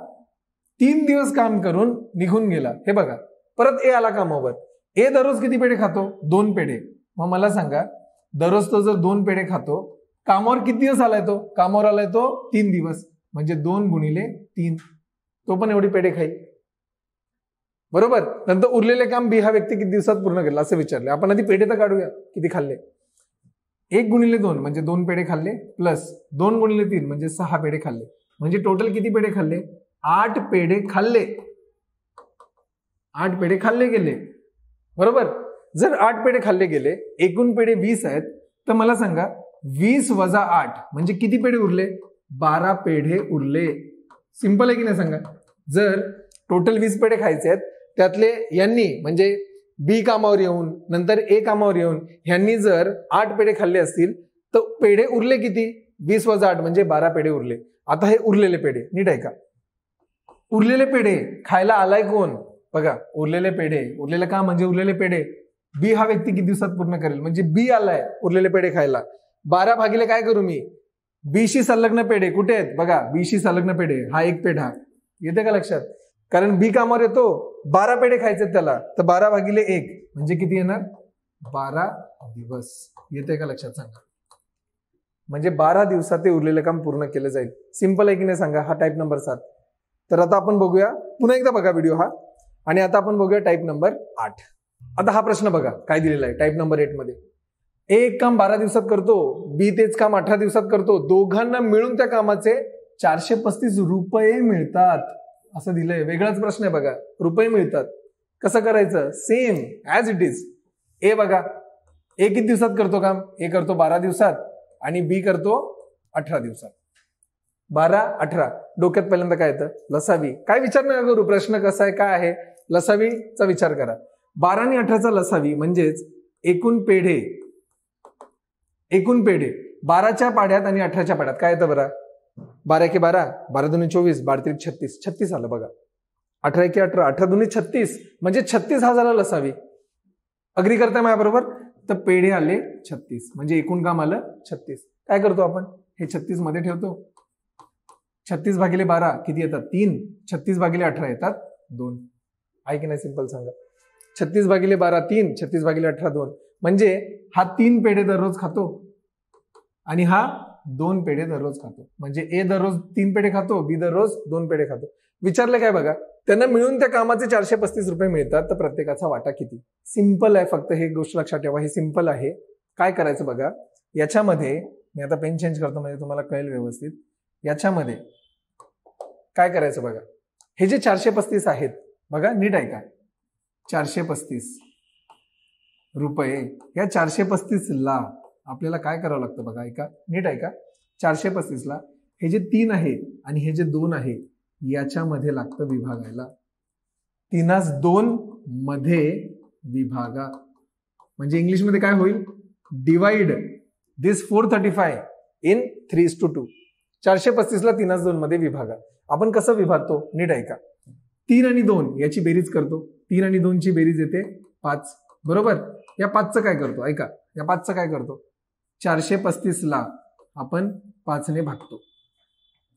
तीन दिवस काम करून निघून गेला हे बघा परत ए आला कामावर ए दररोज किती पेढे खातो दोन पेढे मग मला सांगा दररोज तो जर दोन पेढे खातो कामावर किती दिवस आलाय तो कामावर आलाय तो तीन दिवस म्हणजे दोन गुणिले तीन तो पण एवढी पेढे खाईल बरोबर नंतर उरलेले काम बी हा व्यक्ती किती दिवसात पूर्ण केला असं विचारले आपण आधी पेढे तर काढूया किती खाल्ले एक गुणिले दोन म्हणजे दोन पेढे खाल्ले प्लस दोन गुणिले तीन म्हणजे सहा पेढे खाल्ले म्हणजे टोटल किती पेढे खाल्ले आठ पेढे खाल्ले आठ पेढे खाल्ले गेले बरोबर जर आठ पेढे खाल्ले गेले एकूण पेढे वीस आहेत तर मला सांगा वीस वजा आठ म्हणजे किती पेढे उरले बारा पेढे उरले सिंपल आहे की नाही सांगा जर टोटल वीस पेढे खायचे आहेत त्यातले यांनी म्हणजे बी कामावर येऊन नंतर ए कामावर येऊन ह्यांनी जर आठ पेढे खाल्ले असतील तर पेढे उरले किती वीस वजा आठ म्हणजे बारा पेढे उरले आता हे उरलेले पेढे नीट आहे का उरलेले पेढे खायला आलाय कोण बघा उरलेले पेढे उरलेले का म्हणजे उरलेले पेढे बी हा व्यक्ती किती दिवसात पूर्ण करेल म्हणजे बी आलाय उरलेले पेढे खायला बारा भागीले काय करू मी बीशी संलग्न पेढे कुठे आहेत बघा बीशी संलग्न पेढे हा एक पेढा येते का लक्षात कारण बी कामावर येतो बारा पेढे खायचे त्याला तर बारा भागीले एक म्हणजे किती येणार बारा दिवस येते का लक्षात सांगा म्हणजे बारा दिवसात ते उरलेलं काम पूर्ण केलं जाईल सिंपल आहे की नाही सांगा हा टाईप नंबर सात तर आता आपण बघूया पुन्हा एकदा बघा व्हिडिओ हा आणि आता आपण बघूया टाईप नंबर आठ आता हा प्रश्न बघा काय दिलेला आहे टाईप नंबर एट मध्ये ए एक काम बारा दिवसात करतो बी तेच काम अठरा दिवसात करतो दोघांना मिळून त्या कामाचे चारशे पस्तीस रुपये मिळतात असं दिलंय वेगळाच प्रश्न आहे बघा रुपये मिळतात कसं करायचं same as it is A बघा ए किती दिवसात करतो काम ए करतो बारा दिवसात आणि बी करतो अठरा दिवसात बारा अठरा डोक्यात पहिल्यांदा काय येतं लसावी काय विचार नका करू प्रश्न कसा आहे काय आहे लसावीचा विचार करा बारा आणि अठराचा लसावी म्हणजेच एकूण पेढे एकूण पेढे बाराच्या पाड्यात आणि अठराच्या पाड्यात काय येतं बरा बारा एके बारा बारा दोन्ही चोवीस बारा तरी छत्तीस छत्तीस आलं बघा अठरा एके अठरा अठरा दोन्ही छत्तीस म्हणजे छत्तीस हजाराला लसावी अग्री करताय माझ्याबरोबर तर पेढे आले छत्तीस म्हणजे एकूण काम आलं छत्तीस काय करतो आपण हे छत्तीस मध्ये ठेवतो छत्तीस भागिले बारा किती येतात तीन छत्तीस भागिले अठरा येतात दोन आहे की नाही सिंपल सांगा छत्तीस भागीले बारा तीन छत्तीस भागीले अठरा दोन म्हणजे हा तीन पेढे दररोज खातो आणि हा दोन पेढे दररोज खातो म्हणजे ए दररोज तीन पेढे खातो बी दररोज दोन पेढे खातो विचारलं काय बघा त्यांना मिळून त्या कामाचे चारशे पस्तीस रुपये मिळतात तर प्रत्येकाचा वाटा किती सिंपल आहे फक्त हे गोष्ट लक्षात ठेवा हे सिंपल आहे काय करायचं बघा याच्यामध्ये मी आता पेन चेंज करतो म्हणजे तुम्हाला कळेल व्यवस्थित याच्यामध्ये काय करायचं बघा हे जे चारशे पस्तीस आहेत बघा नीट ऐका चारशे पस्तीस रुपये या चारशे पस्तीसला आपल्याला काय करावं लागतं बघा ऐका नीट ऐका चारशे पस्तीसला हे जे तीन आहे आणि हे जे दोन आहे याच्यामध्ये लागतं विभागायला तीनास दोन मध्ये विभागा म्हणजे इंग्लिशमध्ये काय होईल divide this four thirty five in three two two चारशे पस्तीसला तीनास दोन मध्ये विभागा आपण कसं विभागतो नीट ऐका तीन आणि दोन याची बेरीज करतो तीन आणि दोनची बेरीज येते पाच बरोबर या पाचचं काय करतो ऐका या पाचचं काय करतो चारशे पस्तीसला आपण पाचने भागतो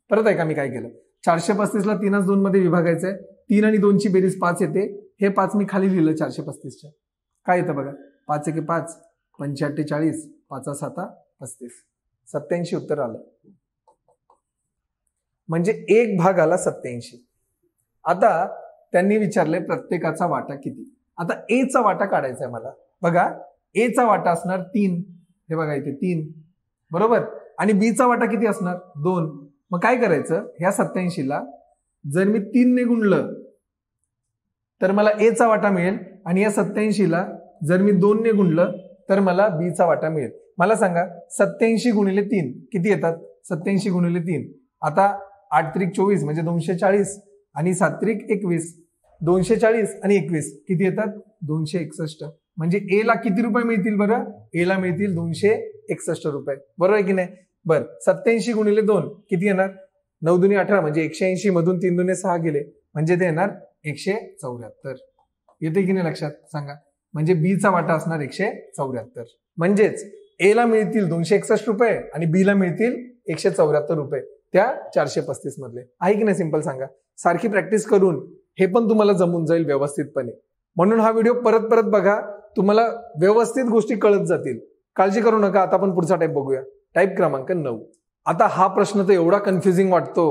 परत ऐका मी काय केलं चारशे पस्तीस ला तीनच दोन मध्ये विभागायचंय तीन आणि दोनची बेरीज पाच येते हे पाच मी खाली लिहिलं चारशे पस्तीसच्या काय येतं बघा पाच एके पाच चाळीस पाचा साता पस्तीस सत्याऐंशी उत्तर आलं म्हणजे एक भाग आला सत्याऐंशी आता त्यांनी विचारले प्रत्येकाचा वाटा किती आता ए चा वाटा काढायचा आहे मला बघा ए चा वाटा असणार तीन हे बघा इथे तीन बरोबर आणि बीचा वाटा किती असणार दोन मग काय करायचं ह्या सत्याऐंशीला जर मी तीनने गुणलं तर मला ए चा वाटा मिळेल आणि या सत्याऐंशीला जर मी दोनने गुणलं तर मला बीचा वाटा मिळेल मला सांगा सत्याऐंशी गुणिले तीन किती येतात सत्याऐंशी गुणिले तीन आता आठ त्रिक चोवीस म्हणजे दोनशे चाळीस आणि सात्विक एकवीस दोनशे चाळीस आणि एकवीस किती येतात दोनशे एकसष्ट म्हणजे ए ला किती रुपये मिळतील बरं ए ला मिळतील दोनशे एकसष्ट रुपये बरोबर आहे की नाही बरं सत्याऐंशी गुणिले दोन किती येणार नऊ दुने अठरा म्हणजे एकशे ऐंशी मधून तीन दुने सहा गेले म्हणजे ते येणार एकशे चौऱ्याहत्तर येते की नाही लक्षात सांगा म्हणजे बी चा वाटा असणार एकशे चौऱ्याहत्तर म्हणजेच ए ला मिळतील दोनशे एकसष्ट रुपये आणि बी ला मिळतील एकशे चौऱ्याहत्तर रुपये त्या चारशे पस्तीस मधले आहे की नाही सिम्पल सांगा सारखी प्रॅक्टिस करून हे पण तुम्हाला जमून जाईल व्यवस्थितपणे म्हणून हा व्हिडिओ परत परत बघा तुम्हाला व्यवस्थित गोष्टी कळत जातील काळजी करू नका आता आपण पुढचा टाईप बघूया टाईप क्रमांक नऊ आता हा प्रश्न तर एवढा कन्फ्युजिंग वाटतो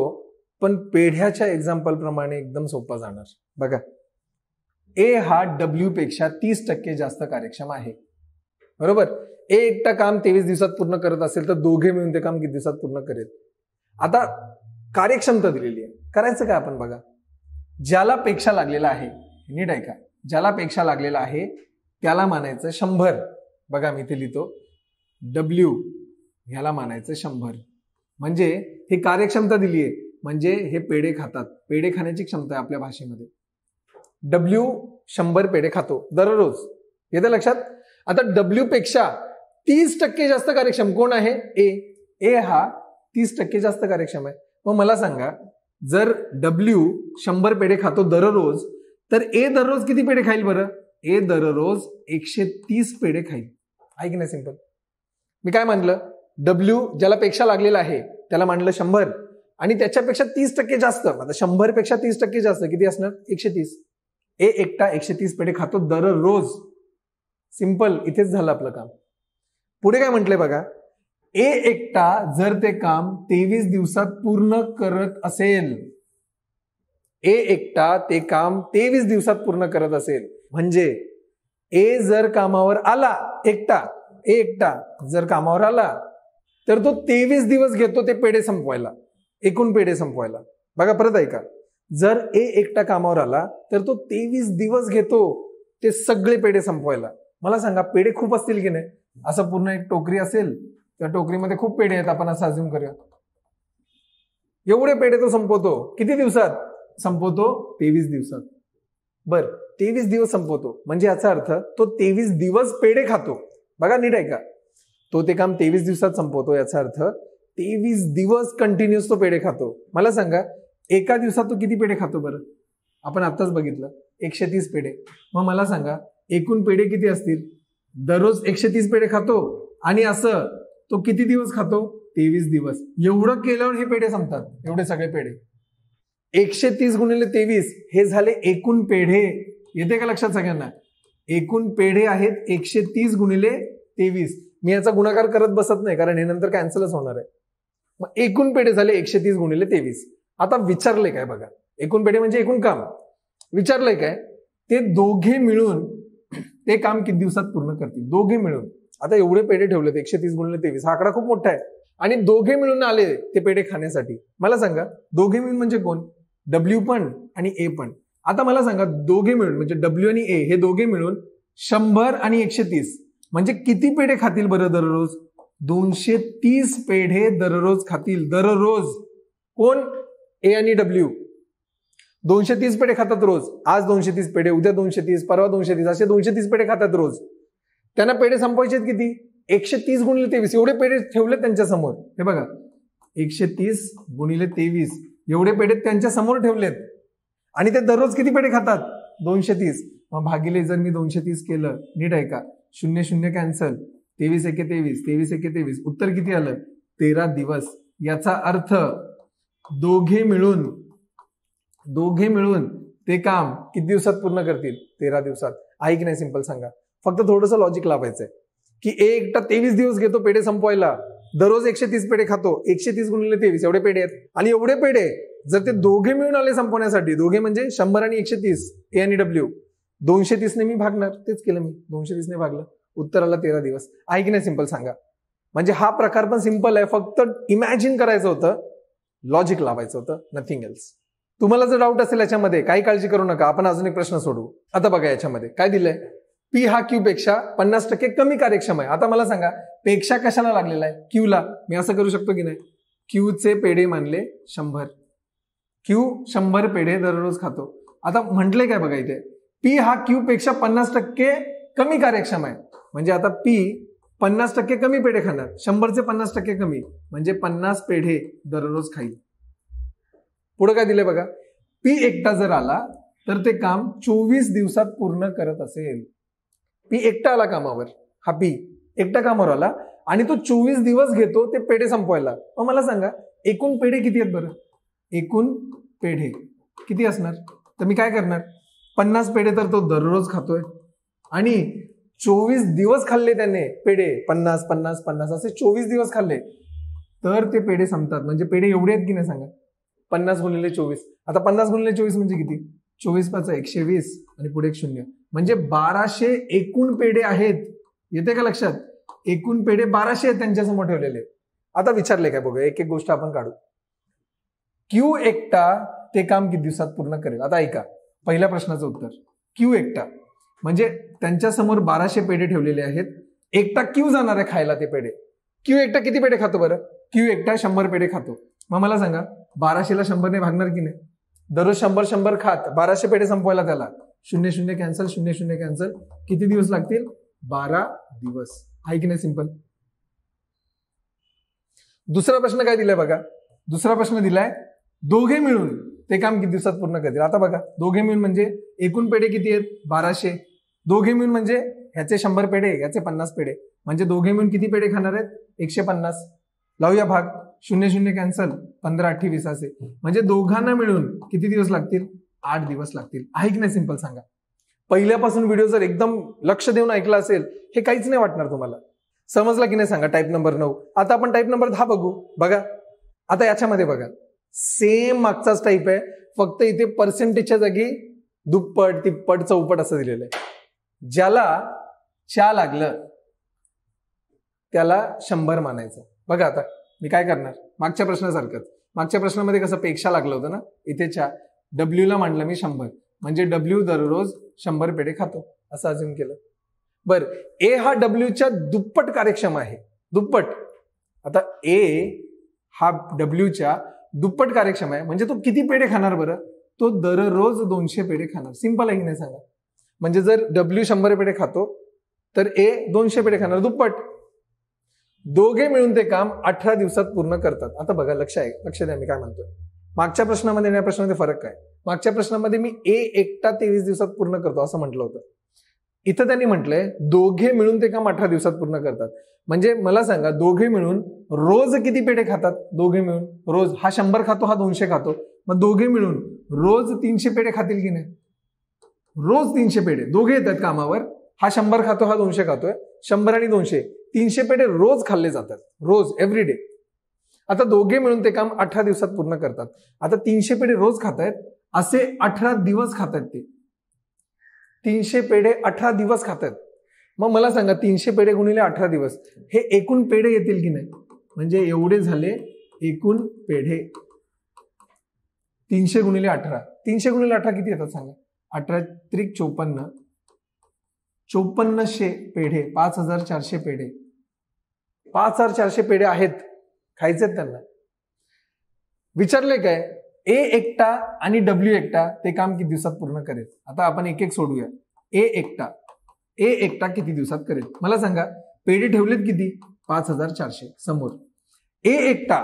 पण पेढ्याच्या एक्झाम्पल प्रमाणे एकदम सोपा जाणार बघा ए हा डब्ल्यू पेक्षा तीस टक्के जास्त कार्यक्षम आहे बरोबर ए एकटा काम तेवीस दिवसात पूर्ण करत असेल तर दोघे मिळून ते काम किती दिवसात पूर्ण करेल आता कार्यक्षमता दिलेली आहे करायचं काय आपण बघा ज्याला पेक्षा लागलेला आहे नीट ऐका ज्याला पेक्षा लागलेला आहे त्याला मानायचं शंभर बघा मी ते लिहितो डब्ल्यू ह्याला मानायचं शंभर म्हणजे ही कार्यक्षमता दिली आहे म्हणजे हे पेढे खातात पेढे खाण्याची क्षमता आहे आपल्या भाषेमध्ये डब्ल्यू शंभर पेढे खातो दररोज येतं लक्षात आता डब्ल्यू पेक्षा तीस टक्के जास्त कार्यक्षम कोण आहे ए ए हा तीस टक्के जास्त कार्यक्षम आहे मग मला सांगा जर डब्ल्यू शंभर पेढे खातो दररोज तर ए दररोज किती पेढे खाईल बरं ए दररोज एकशे तीस पेढे खाईल ऐक की नाही सिंपल मी काय म्हणलं डब्ल्यू ज्याला पेक्षा लागलेला आहे त्याला मांडलं शंभर आणि त्याच्यापेक्षा तीस टक्के जास्त आता पेक्षा तीस टक्के जास्त किती असणार एकशे तीस ए एकटा एकशे तीस पेढे खातो दररोज सिंपल इथेच झालं आपलं काम पुढे काय म्हटलंय बघा ए एकटा जर ते काम तेवीस दिवसात पूर्ण करत असेल ए एकटा ते काम तेवीस दिवसात पूर्ण करत असेल म्हणजे ए जर कामावर आला एकटा ए एकटा जर कामावर आला तर तो तेवीस दिवस घेतो ते पेढे संपवायला एकूण पेढे संपवायला बघा परत ऐका जर ए एकटा कामावर आला तर तो तेवीस दिवस घेतो ते सगळे पेढे संपवायला मला सांगा पेढे खूप असतील की नाही असं पूर्ण एक टोकरी असेल त्या टोकरीमध्ये खूप पेढे आहेत आपण असं अज्युम करूया एवढे पेढे तो संपवतो किती दिवसात संपवतो तेवीस दिवसात बर तेवीस दिवस संपवतो म्हणजे याचा अर्थ तो तेवीस दिवस पेढे खातो बघा नीट ऐका तो ते काम तेवीस दिवसात संपवतो याचा अर्थ तेवीस दिवस कंटिन्युअस तो पेढे खातो मला सांगा एका दिवसात तो किती पेढे खातो बरं आपण आत्ताच बघितलं एकशे तीस पेढे मग मला सांगा एकूण पेढे किती असतील दररोज एकशे तीस पेढे खातो आणि असं तो किती दिवस खातो तेवीस दिवस एवढं केल्यावर हे पेढे संपतात एवढे सगळे पेढे एकशे तीस गुणिले तेवीस हे झाले एकूण पेढे येते का लक्षात सगळ्यांना एकूण पेढे आहेत एकशे तीस गुणिले तेवीस मी याचा गुणाकार करत बसत नाही कारण हे नंतर कॅन्सलच होणार आहे मग एकूण पेढे झाले एकशे तीस गुणिले तेवीस आता विचारले काय बघा एकूण पेढे म्हणजे एकूण काम विचारलंय काय ते दोघे मिळून ते काम किती दिवसात पूर्ण करतील दोघे मिळून आता एवढे पेढे ठेवलेत एकशे तीस गुणले तेवीस हा आकडा खूप मोठा आहे आणि दोघे मिळून आले ते पेढे खाण्यासाठी मला सांगा दोघे मिळून म्हणजे कोण डब्ल्यू पण आणि ए पण आता मला सांगा दोघे मिळून म्हणजे डब्ल्यू आणि ए हे दोघे मिळून शंभर आणि एकशे तीस म्हणजे किती पेढे खातील बरं दररोज दोनशे तीस पेढे दररोज खातील दररोज कोण ए आणि डब्ल्यू दोनशे तीस पेढे खातात रोज आज दोनशे तीस पेढे उद्या दोनशे तीस परवा दोनशे तीस असे दोनशे तीस पेढे खातात रोज त्यांना पेढे संपवायचे किती एकशे तीस गुणिले तेवीस एवढे पेढे ठेवले त्यांच्या समोर हे बघा एकशे तीस गुणिले तेवीस एवढे पेढे त्यांच्या समोर ठेवलेत आणि ते दररोज किती पेढे खातात दोनशे तीस मग भागिले जर मी दोनशे तीस केलं नीट ऐका शून्य शून्य कॅन्सल तेवीस एके तेवीस तेवीस एके तेवीस उत्तर किती आलं तेरा दिवस याचा अर्थ दोघे मिळून दोघे मिळून ते काम किती दिवसात पूर्ण करतील तेरा दिवसात की नाही सिंपल सांगा फक्त थोडंसं लॉजिक लावायचंय की एकटा तेवीस दिवस घेतो पेढे संपवायला दररोज एकशे तीस पेढे खातो एकशे तीस गुणिले तेवीस एवढे पेढे आहेत आणि एवढे पेढे जर ते दोघे मिळून आले संपवण्यासाठी दोघे म्हणजे शंभर आणि एकशे तीस ए आणि डब्ल्यू दोनशे तीसने मी भागणार तेच केलं मी दोनशे तीसने भागलं उत्तराला तेरा दिवस आहे की नाही सिंपल सांगा म्हणजे हा प्रकार पण सिंपल आहे फक्त इमॅजिन करायचं होतं लॉजिक लावायचं होतं नथिंग एल्स तुम्हाला जर डाऊट असेल याच्यामध्ये काही काळजी करू नका आपण अजून एक प्रश्न सोडू आता बघा याच्यामध्ये काय दिलंय पी हा क्यू पेक्षा पन्नास टक्के कमी कार्यक्षम आहे आता मला सांगा पेक्षा कशाला लागलेला आहे क्यू ला मी असं करू शकतो की नाही क्यूचे पेढे मानले शंभर क्यू शंभर पेढे दररोज खातो आता म्हटले काय बघा इथे पी हा क्यू पेक्षा पन्नास टक्के कमी कार्यक्षम आहे म्हणजे आता पी पन्नास टक्के कमी पेढे खाणार शंभरचे पन्नास टक्के कमी म्हणजे पन्नास पेढे दररोज खाईल पुढे काय दिले बघा पी एकटा जर आला तर ते काम चोवीस दिवसात पूर्ण करत असेल पी एकटा आला कामावर हा पी एकटा कामावर आला आणि तो चोवीस दिवस घेतो ते पेढे संपवायला मग मला सांगा एकूण पेढे किती आहेत बरं एकूण पेढे किती असणार तर मी काय करणार पन्नास पेढे तर तो दररोज खातोय आणि चोवीस दिवस खाल्ले त्याने पेढे पन्नास पन्नास पन्नास असे चोवीस दिवस खाल्ले तर ते पेढे संपतात म्हणजे पेढे एवढे आहेत की नाही सांगा पन्नास गुणिले चोवीस आता पन्नास गुणिले चोवीस म्हणजे किती चोवीस पाच एकशे वीस आणि पुढे एक शून्य म्हणजे बाराशे एकूण पेढे आहेत येते का लक्षात एकूण पेढे बाराशे आहेत त्यांच्यासमोर ठेवलेले आता विचारले काय बघू एक एक गोष्ट आपण काढू क्यू एकटा ते काम किती दिवसात पूर्ण करेल आता ऐका पहिल्या प्रश्नाचं उत्तर क्यू एकटा म्हणजे त्यांच्यासमोर बाराशे पेढे ठेवलेले आहेत एकटा क्यू जाणार आहे खायला ते पेढे क्यू एकटा किती पेढे खातो बरं क्यू एकटा शंभर पेढे खातो मग मला सांगा बाराशेला शंभरने भागणार की नाही दररोज शंभर शंभर खात बाराशे पेटे संपवायला त्याला शून्य शून्य कॅन्सल शून्य शून्य कॅन्सल किती दिवस लागतील बारा दिवस आहे की नाही सिंपल दुसरा प्रश्न काय दिलाय बघा दुसरा प्रश्न दिलाय दोघे मिळून ते काम किती दिवसात पूर्ण करतील आता बघा दोघे मिळून म्हणजे एकूण पेढे किती आहेत बाराशे दोघे मिळून म्हणजे ह्याचे शंभर पेढे ह्याचे पन्नास पेढे म्हणजे दोघे मिळून किती पेढे खाणार आहेत एकशे पन्नास लावूया भाग शून्य शून्य कॅन्सल पंधरा अठ्ठावीस असे म्हणजे दोघांना मिळून किती दिवस लागतील आठ दिवस लागतील आहे की नाही सिंपल सांगा पहिल्यापासून व्हिडिओ जर एकदम लक्ष देऊन ऐकला असेल हे काहीच नाही वाटणार तुम्हाला समजला की नाही सांगा टाईप नंबर नऊ आता आपण टाईप नंबर दहा बघू बघा आता याच्यामध्ये बघा सेम मागचाच टाईप आहे फक्त इथे पर्सेंटेजच्या जागी दुप्पट तिप्पट चौपट असं दिलेलं आहे ज्याला चा लागलं त्याला शंभर मानायचं बघा आता मी काय करणार मागच्या प्रश्नासारखंच मागच्या प्रश्नामध्ये कसं पेक्षा लागलं होतं ना इथेच्या डब्ल्यूला मांडलं मी शंभर म्हणजे डब्ल्यू दररोज शंभर पेढे खातो असं अजून केलं बर ए हा डब्ल्यूच्या दुप्पट कार्यक्षम आहे दुप्पट आता ए हा डब्ल्यूच्या दुप्पट कार्यक्षम आहे म्हणजे तो किती पेढे खाणार बरं तो दररोज दोनशे पेढे खाणार सिंपल आहे की नाही सांगा म्हणजे जर डब्ल्यू शंभर पेढे खातो तर ए दोनशे पेढे खाणार दुप्पट दोघे मिळून ते काम अठरा दिवसात पूर्ण करतात आता बघा लक्ष आहे लक्ष द्या मी काय म्हणतोय मागच्या प्रश्नामध्ये आणि या प्रश्नामध्ये फरक काय मागच्या प्रश्नामध्ये मी ए एकटा तेवीस दिवसात पूर्ण करतो असं म्हटलं होतं इथं त्यांनी म्हटलंय दोघे मिळून ते काम अठरा दिवसात पूर्ण करतात म्हणजे मला सांगा दोघे मिळून रोज किती पेढे खातात दोघे मिळून रोज हा शंभर खातो हा दोनशे खातो मग दोघे मिळून रोज तीनशे पेढे खातील की नाही रोज तीनशे पेढे दोघे येतात कामावर हा शंभर खातो हा दोनशे खातोय शंभर आणि दोनशे तीनशे पेढे रोज खाल्ले जातात रोज एव्हरी डे आता दोघे मिळून ते काम अठरा दिवसात पूर्ण करतात आता तीनशे पेढे रोज आहेत असे अठरा दिवस आहेत ते तीनशे पेढे अठरा दिवस खातात मग मला सांगा तीनशे पेढे गुणिले अठरा दिवस हे एकूण पेढे येतील की नाही म्हणजे एवढे झाले एकूण पेढे तीनशे गुणिले अठरा तीनशे गुणिले अठरा किती येतात सांगा अठरा त्रिक चोपन्न चोपन्नशे पेढे पाच हजार चारशे पेढे पाच हजार चारशे पेढे आहेत खायचे त्यांना विचारले काय ए एकटा आणि डब्ल्यू एकटा ते काम किती दिवसात पूर्ण करेल आता आपण एक एक सोडूया ए एकटा ए एकटा किती दिवसात करेल मला सांगा पेढे ठेवलेत किती पाच हजार चारशे समोर ए एकटा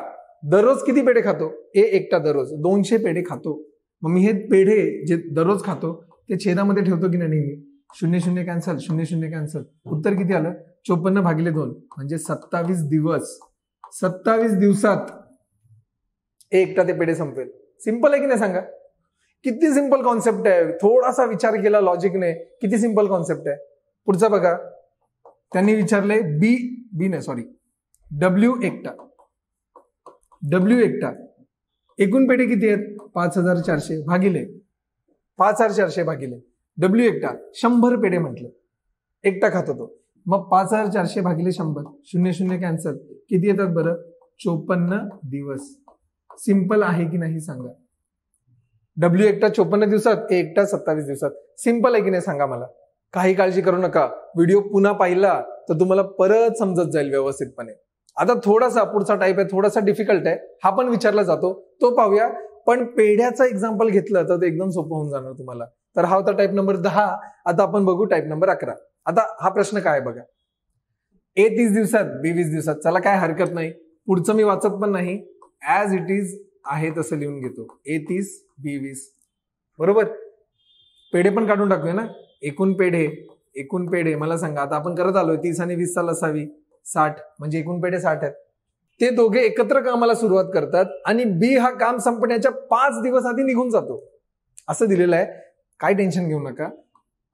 दररोज किती पेढे खातो ए एकटा दररोज दोनशे पेढे खातो मग मी हे पेढे जे दररोज खातो ते छेदामध्ये ठेवतो की नाही नेहमी शून्य शून्य कॅन्सल शून्य शून्य कॅन्सल उत्तर किती आलं चोपन्न भागिले दोन म्हणजे सत्तावीस दिवस सत्तावीस दिवसात एकटा ते पेढे संपेल सिंपल आहे की नाही सांगा किती सिंपल कॉन्सेप्ट आहे थोडासा विचार केला लॉजिकने किती सिंपल कॉन्सेप्ट आहे पुढचा बघा त्यांनी विचारले बी बी नाही सॉरी डब्ल्यू एकटा डब्ल्यू एकटा एकूण पेढे किती आहेत पाच हजार चारशे भागिले पाच हजार चारशे भागिले डब्ल्यू एकटा शंभर पेढे म्हटले एकटा खातो तो मग पाच हजार चारशे भागिले शंभर शून्य शून्य कॅन्सल किती येतात बरं चोपन्न दिवस सिंपल आहे की नाही सांगा डब्ल्यू एकटा चोपन्न दिवसात एकटा सत्तावीस दिवसात सिंपल आहे की नाही सांगा मला काही काळजी करू नका व्हिडिओ पुन्हा पाहिला तर तुम्हाला परत समजत जाईल व्यवस्थितपणे आता थोडासा पुढचा टाईप आहे थोडासा डिफिकल्ट आहे हा पण विचारला जातो तो पाहूया पण पेढ्याचं एक्झाम्पल घेतलं तर ते एकदम सोपं होऊन जाणार तुम्हाला तर हा होता टाईप नंबर दहा आता आपण बघू टाईप नंबर अकरा आता हा प्रश्न काय बघा ए तीस दिवसात बी वीस दिवसात चला काय हरकत नाही पुढचं मी वाचत पण नाही ऍज इट इज आहे तसं लिहून घेतो ए तीस बी वीस बरोबर पेढे पण काढून टाकूया ना एकूण पेढे एकूण पेढे मला सांगा आता आपण करत आलोय तीस आणि वीस साल असावी साठ म्हणजे एकूण पेढे साठ आहेत ते दोघे एकत्र कामाला सुरुवात करतात आणि बी हा काम संपण्याच्या पाच दिवस आधी निघून जातो असं दिलेलं आहे काय टेन्शन घेऊ नका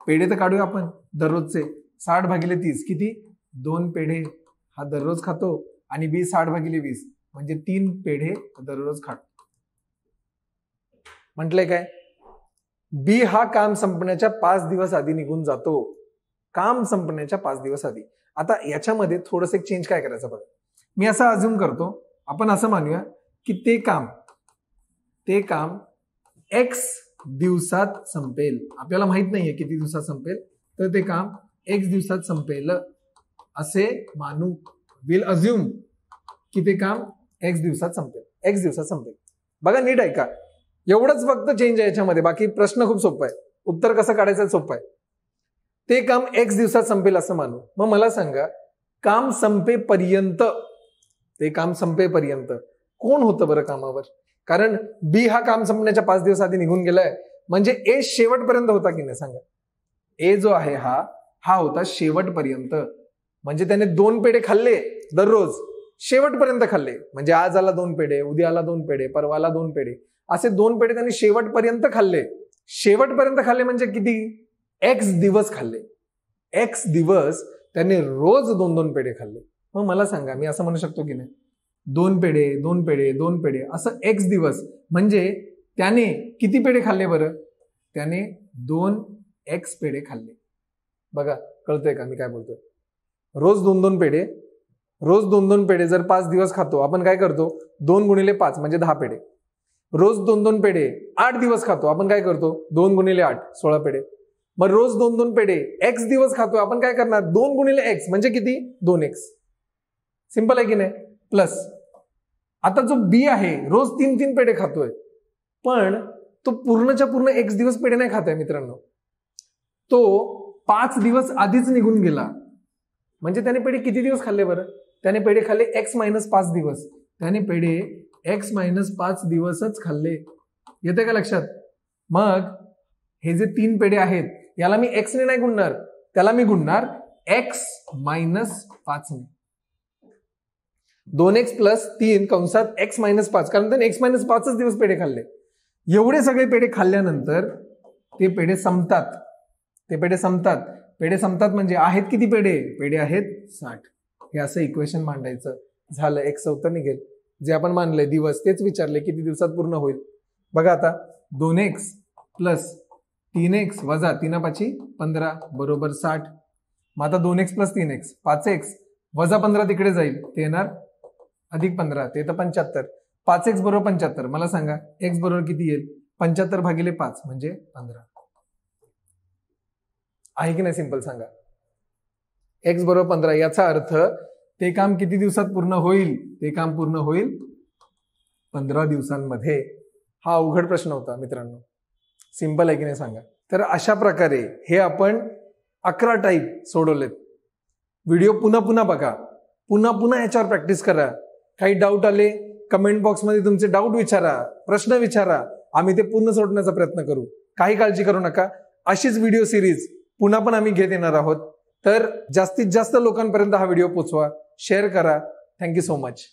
पेढे तर काढूया आपण दररोजचे साठ भागिले तीस किती दोन पेढे हा दररोज खातो आणि बी साठ भागिले वीस म्हणजे तीन पेढे दररोज खातो म्हटलंय काय बी हा काम संपण्याच्या पाच दिवस आधी निघून जातो काम संपण्याच्या पाच दिवस आधी आता याच्यामध्ये थोडस एक चेंज काय करायचं बघा मी असं अजून करतो आपण असं मानूया की ते काम ते काम एक्स दिवसात संपेल आपल्याला माहित नाहीये किती दिवसात संपेल तर ते काम एक्स दिवसात संपेल असे मानू विल अज्युम की ते काम एक्स दिवसात संपेल एक्स दिवसात संपेल बघा नीट ऐका एवढंच फक्त चेंज आहे याच्यामध्ये बाकी प्रश्न खूप सोपा आहे उत्तर कसं काढायचं सोपं आहे ते काम एक्स दिवसात संपेल असं मानू मग मला सांगा काम संपेपर्यंत ते काम संपेपर्यंत कोण होतं बरं कामावर कारण बी हा काम संपण्याच्या पाच दिवस आधी निघून गेलाय म्हणजे ए शेवटपर्यंत होता की नाही सांगा ए जो आहे हा हा होता शेवटपर्यंत म्हणजे त्याने दोन पेढे खाल्ले दररोज शेवटपर्यंत खाल्ले म्हणजे आज आला दोन पेढे उद्या आला दोन पेढे परवाला दोन पेढे असे दोन पेढे त्यांनी शेवटपर्यंत खाल्ले शेवटपर्यंत खाल्ले म्हणजे किती एक्स दिवस खाल्ले एक्स दिवस त्यांनी रोज दोन दोन पेढे खाल्ले मग मला सांगा मी असं म्हणू शकतो की नाही दोन पेढे दोन पेढे दोन पेढे असं एक्स दिवस म्हणजे त्याने किती पेढे खाल्ले बरं त्याने दोन एक्स पेढे खाल्ले बघा कळतंय का मी काय बोलतोय रोज दोन दोन पेढे रोज दोन दोन पेढे जर पाच दिवस खातो आपण काय करतो दोन गुणिले पाच म्हणजे दहा पेढे रोज दोन दोन पेढे आठ दिवस खातो आपण काय करतो दोन गुणिले आठ सोळा पेढे मग रोज दोन दोन पेढे एक्स दिवस खातो आपण काय करणार दोन गुणिले एक्स म्हणजे किती दोन एक्स सिंपल आहे की नाही प्लस आता जो बी आहे रोज तीन तीन पेढे खातोय पण तो पूर्णच्या पूर्ण एक्स दिवस पेढे नाही खात आहे मित्रांनो तो पाच दिवस आधीच निघून गेला म्हणजे त्याने पेढे किती दिवस खाल्ले बरं त्याने पेढे खाल्ले एक्स मायनस पाच दिवस त्याने पेढे एक्स मायनस पाच दिवसच खाल्ले येते का लक्षात मग हे जे तीन पेढे आहेत याला मी एक्सने नाही गुणणार त्याला मी गुणणार एक्स मायनस पाचने दोन एक्स प्लस तीन कंसात एक्स मायनस पाच कारण त्याने एक्स मायनस पाचच दिवस पेढे खाल्ले एवढे सगळे पेढे खाल्ल्यानंतर ते पेढे संपतात ते पेढे संपतात पेढे संपतात म्हणजे आहेत किती पेढे पेढे आहेत साठ हे असं इक्वेशन मांडायचं झालं एक चौथं निघेल जे आपण मानले दिवस तेच विचारले किती दिवसात पूर्ण होईल बघा आता दोन एक्स प्लस तीन एक्स वजा पाची पंधरा बरोबर साठ मग आता दोन एक्स प्लस तीन एक्स पाच एक्स वजा पंधरा तिकडे जाईल ते येणार अधिक पंधरा ते तर पंच्याहत्तर पाच एक्स बरोबर पंच्याहत्तर मला सांगा एक्स बरोबर किती येईल पंच्याहत्तर भागिले पाच म्हणजे पंधरा आहे की नाही सिंपल सांगा एक्स बरोबर पंधरा याचा अर्थ ते काम किती दिवसात पूर्ण होईल ते काम पूर्ण होईल पंधरा दिवसांमध्ये हा अवघड प्रश्न होता मित्रांनो सिंपल आहे की नाही सांगा तर अशा प्रकारे हे आपण अकरा टाईप सोडवलेत व्हिडिओ पुन्हा पुन्हा बघा पुन्हा पुन्हा याच्यावर प्रॅक्टिस करा काही डाऊट आले कमेंट बॉक्समध्ये तुमचे डाऊट विचारा प्रश्न विचारा आम्ही ते पूर्ण सोडण्याचा प्रयत्न करू काही काळजी करू नका अशीच व्हिडिओ सिरीज पुन्हा पण आम्ही घेत येणार आहोत तर जास्तीत जास्त लोकांपर्यंत हा व्हिडिओ पोचवा शेअर करा थँक्यू सो मच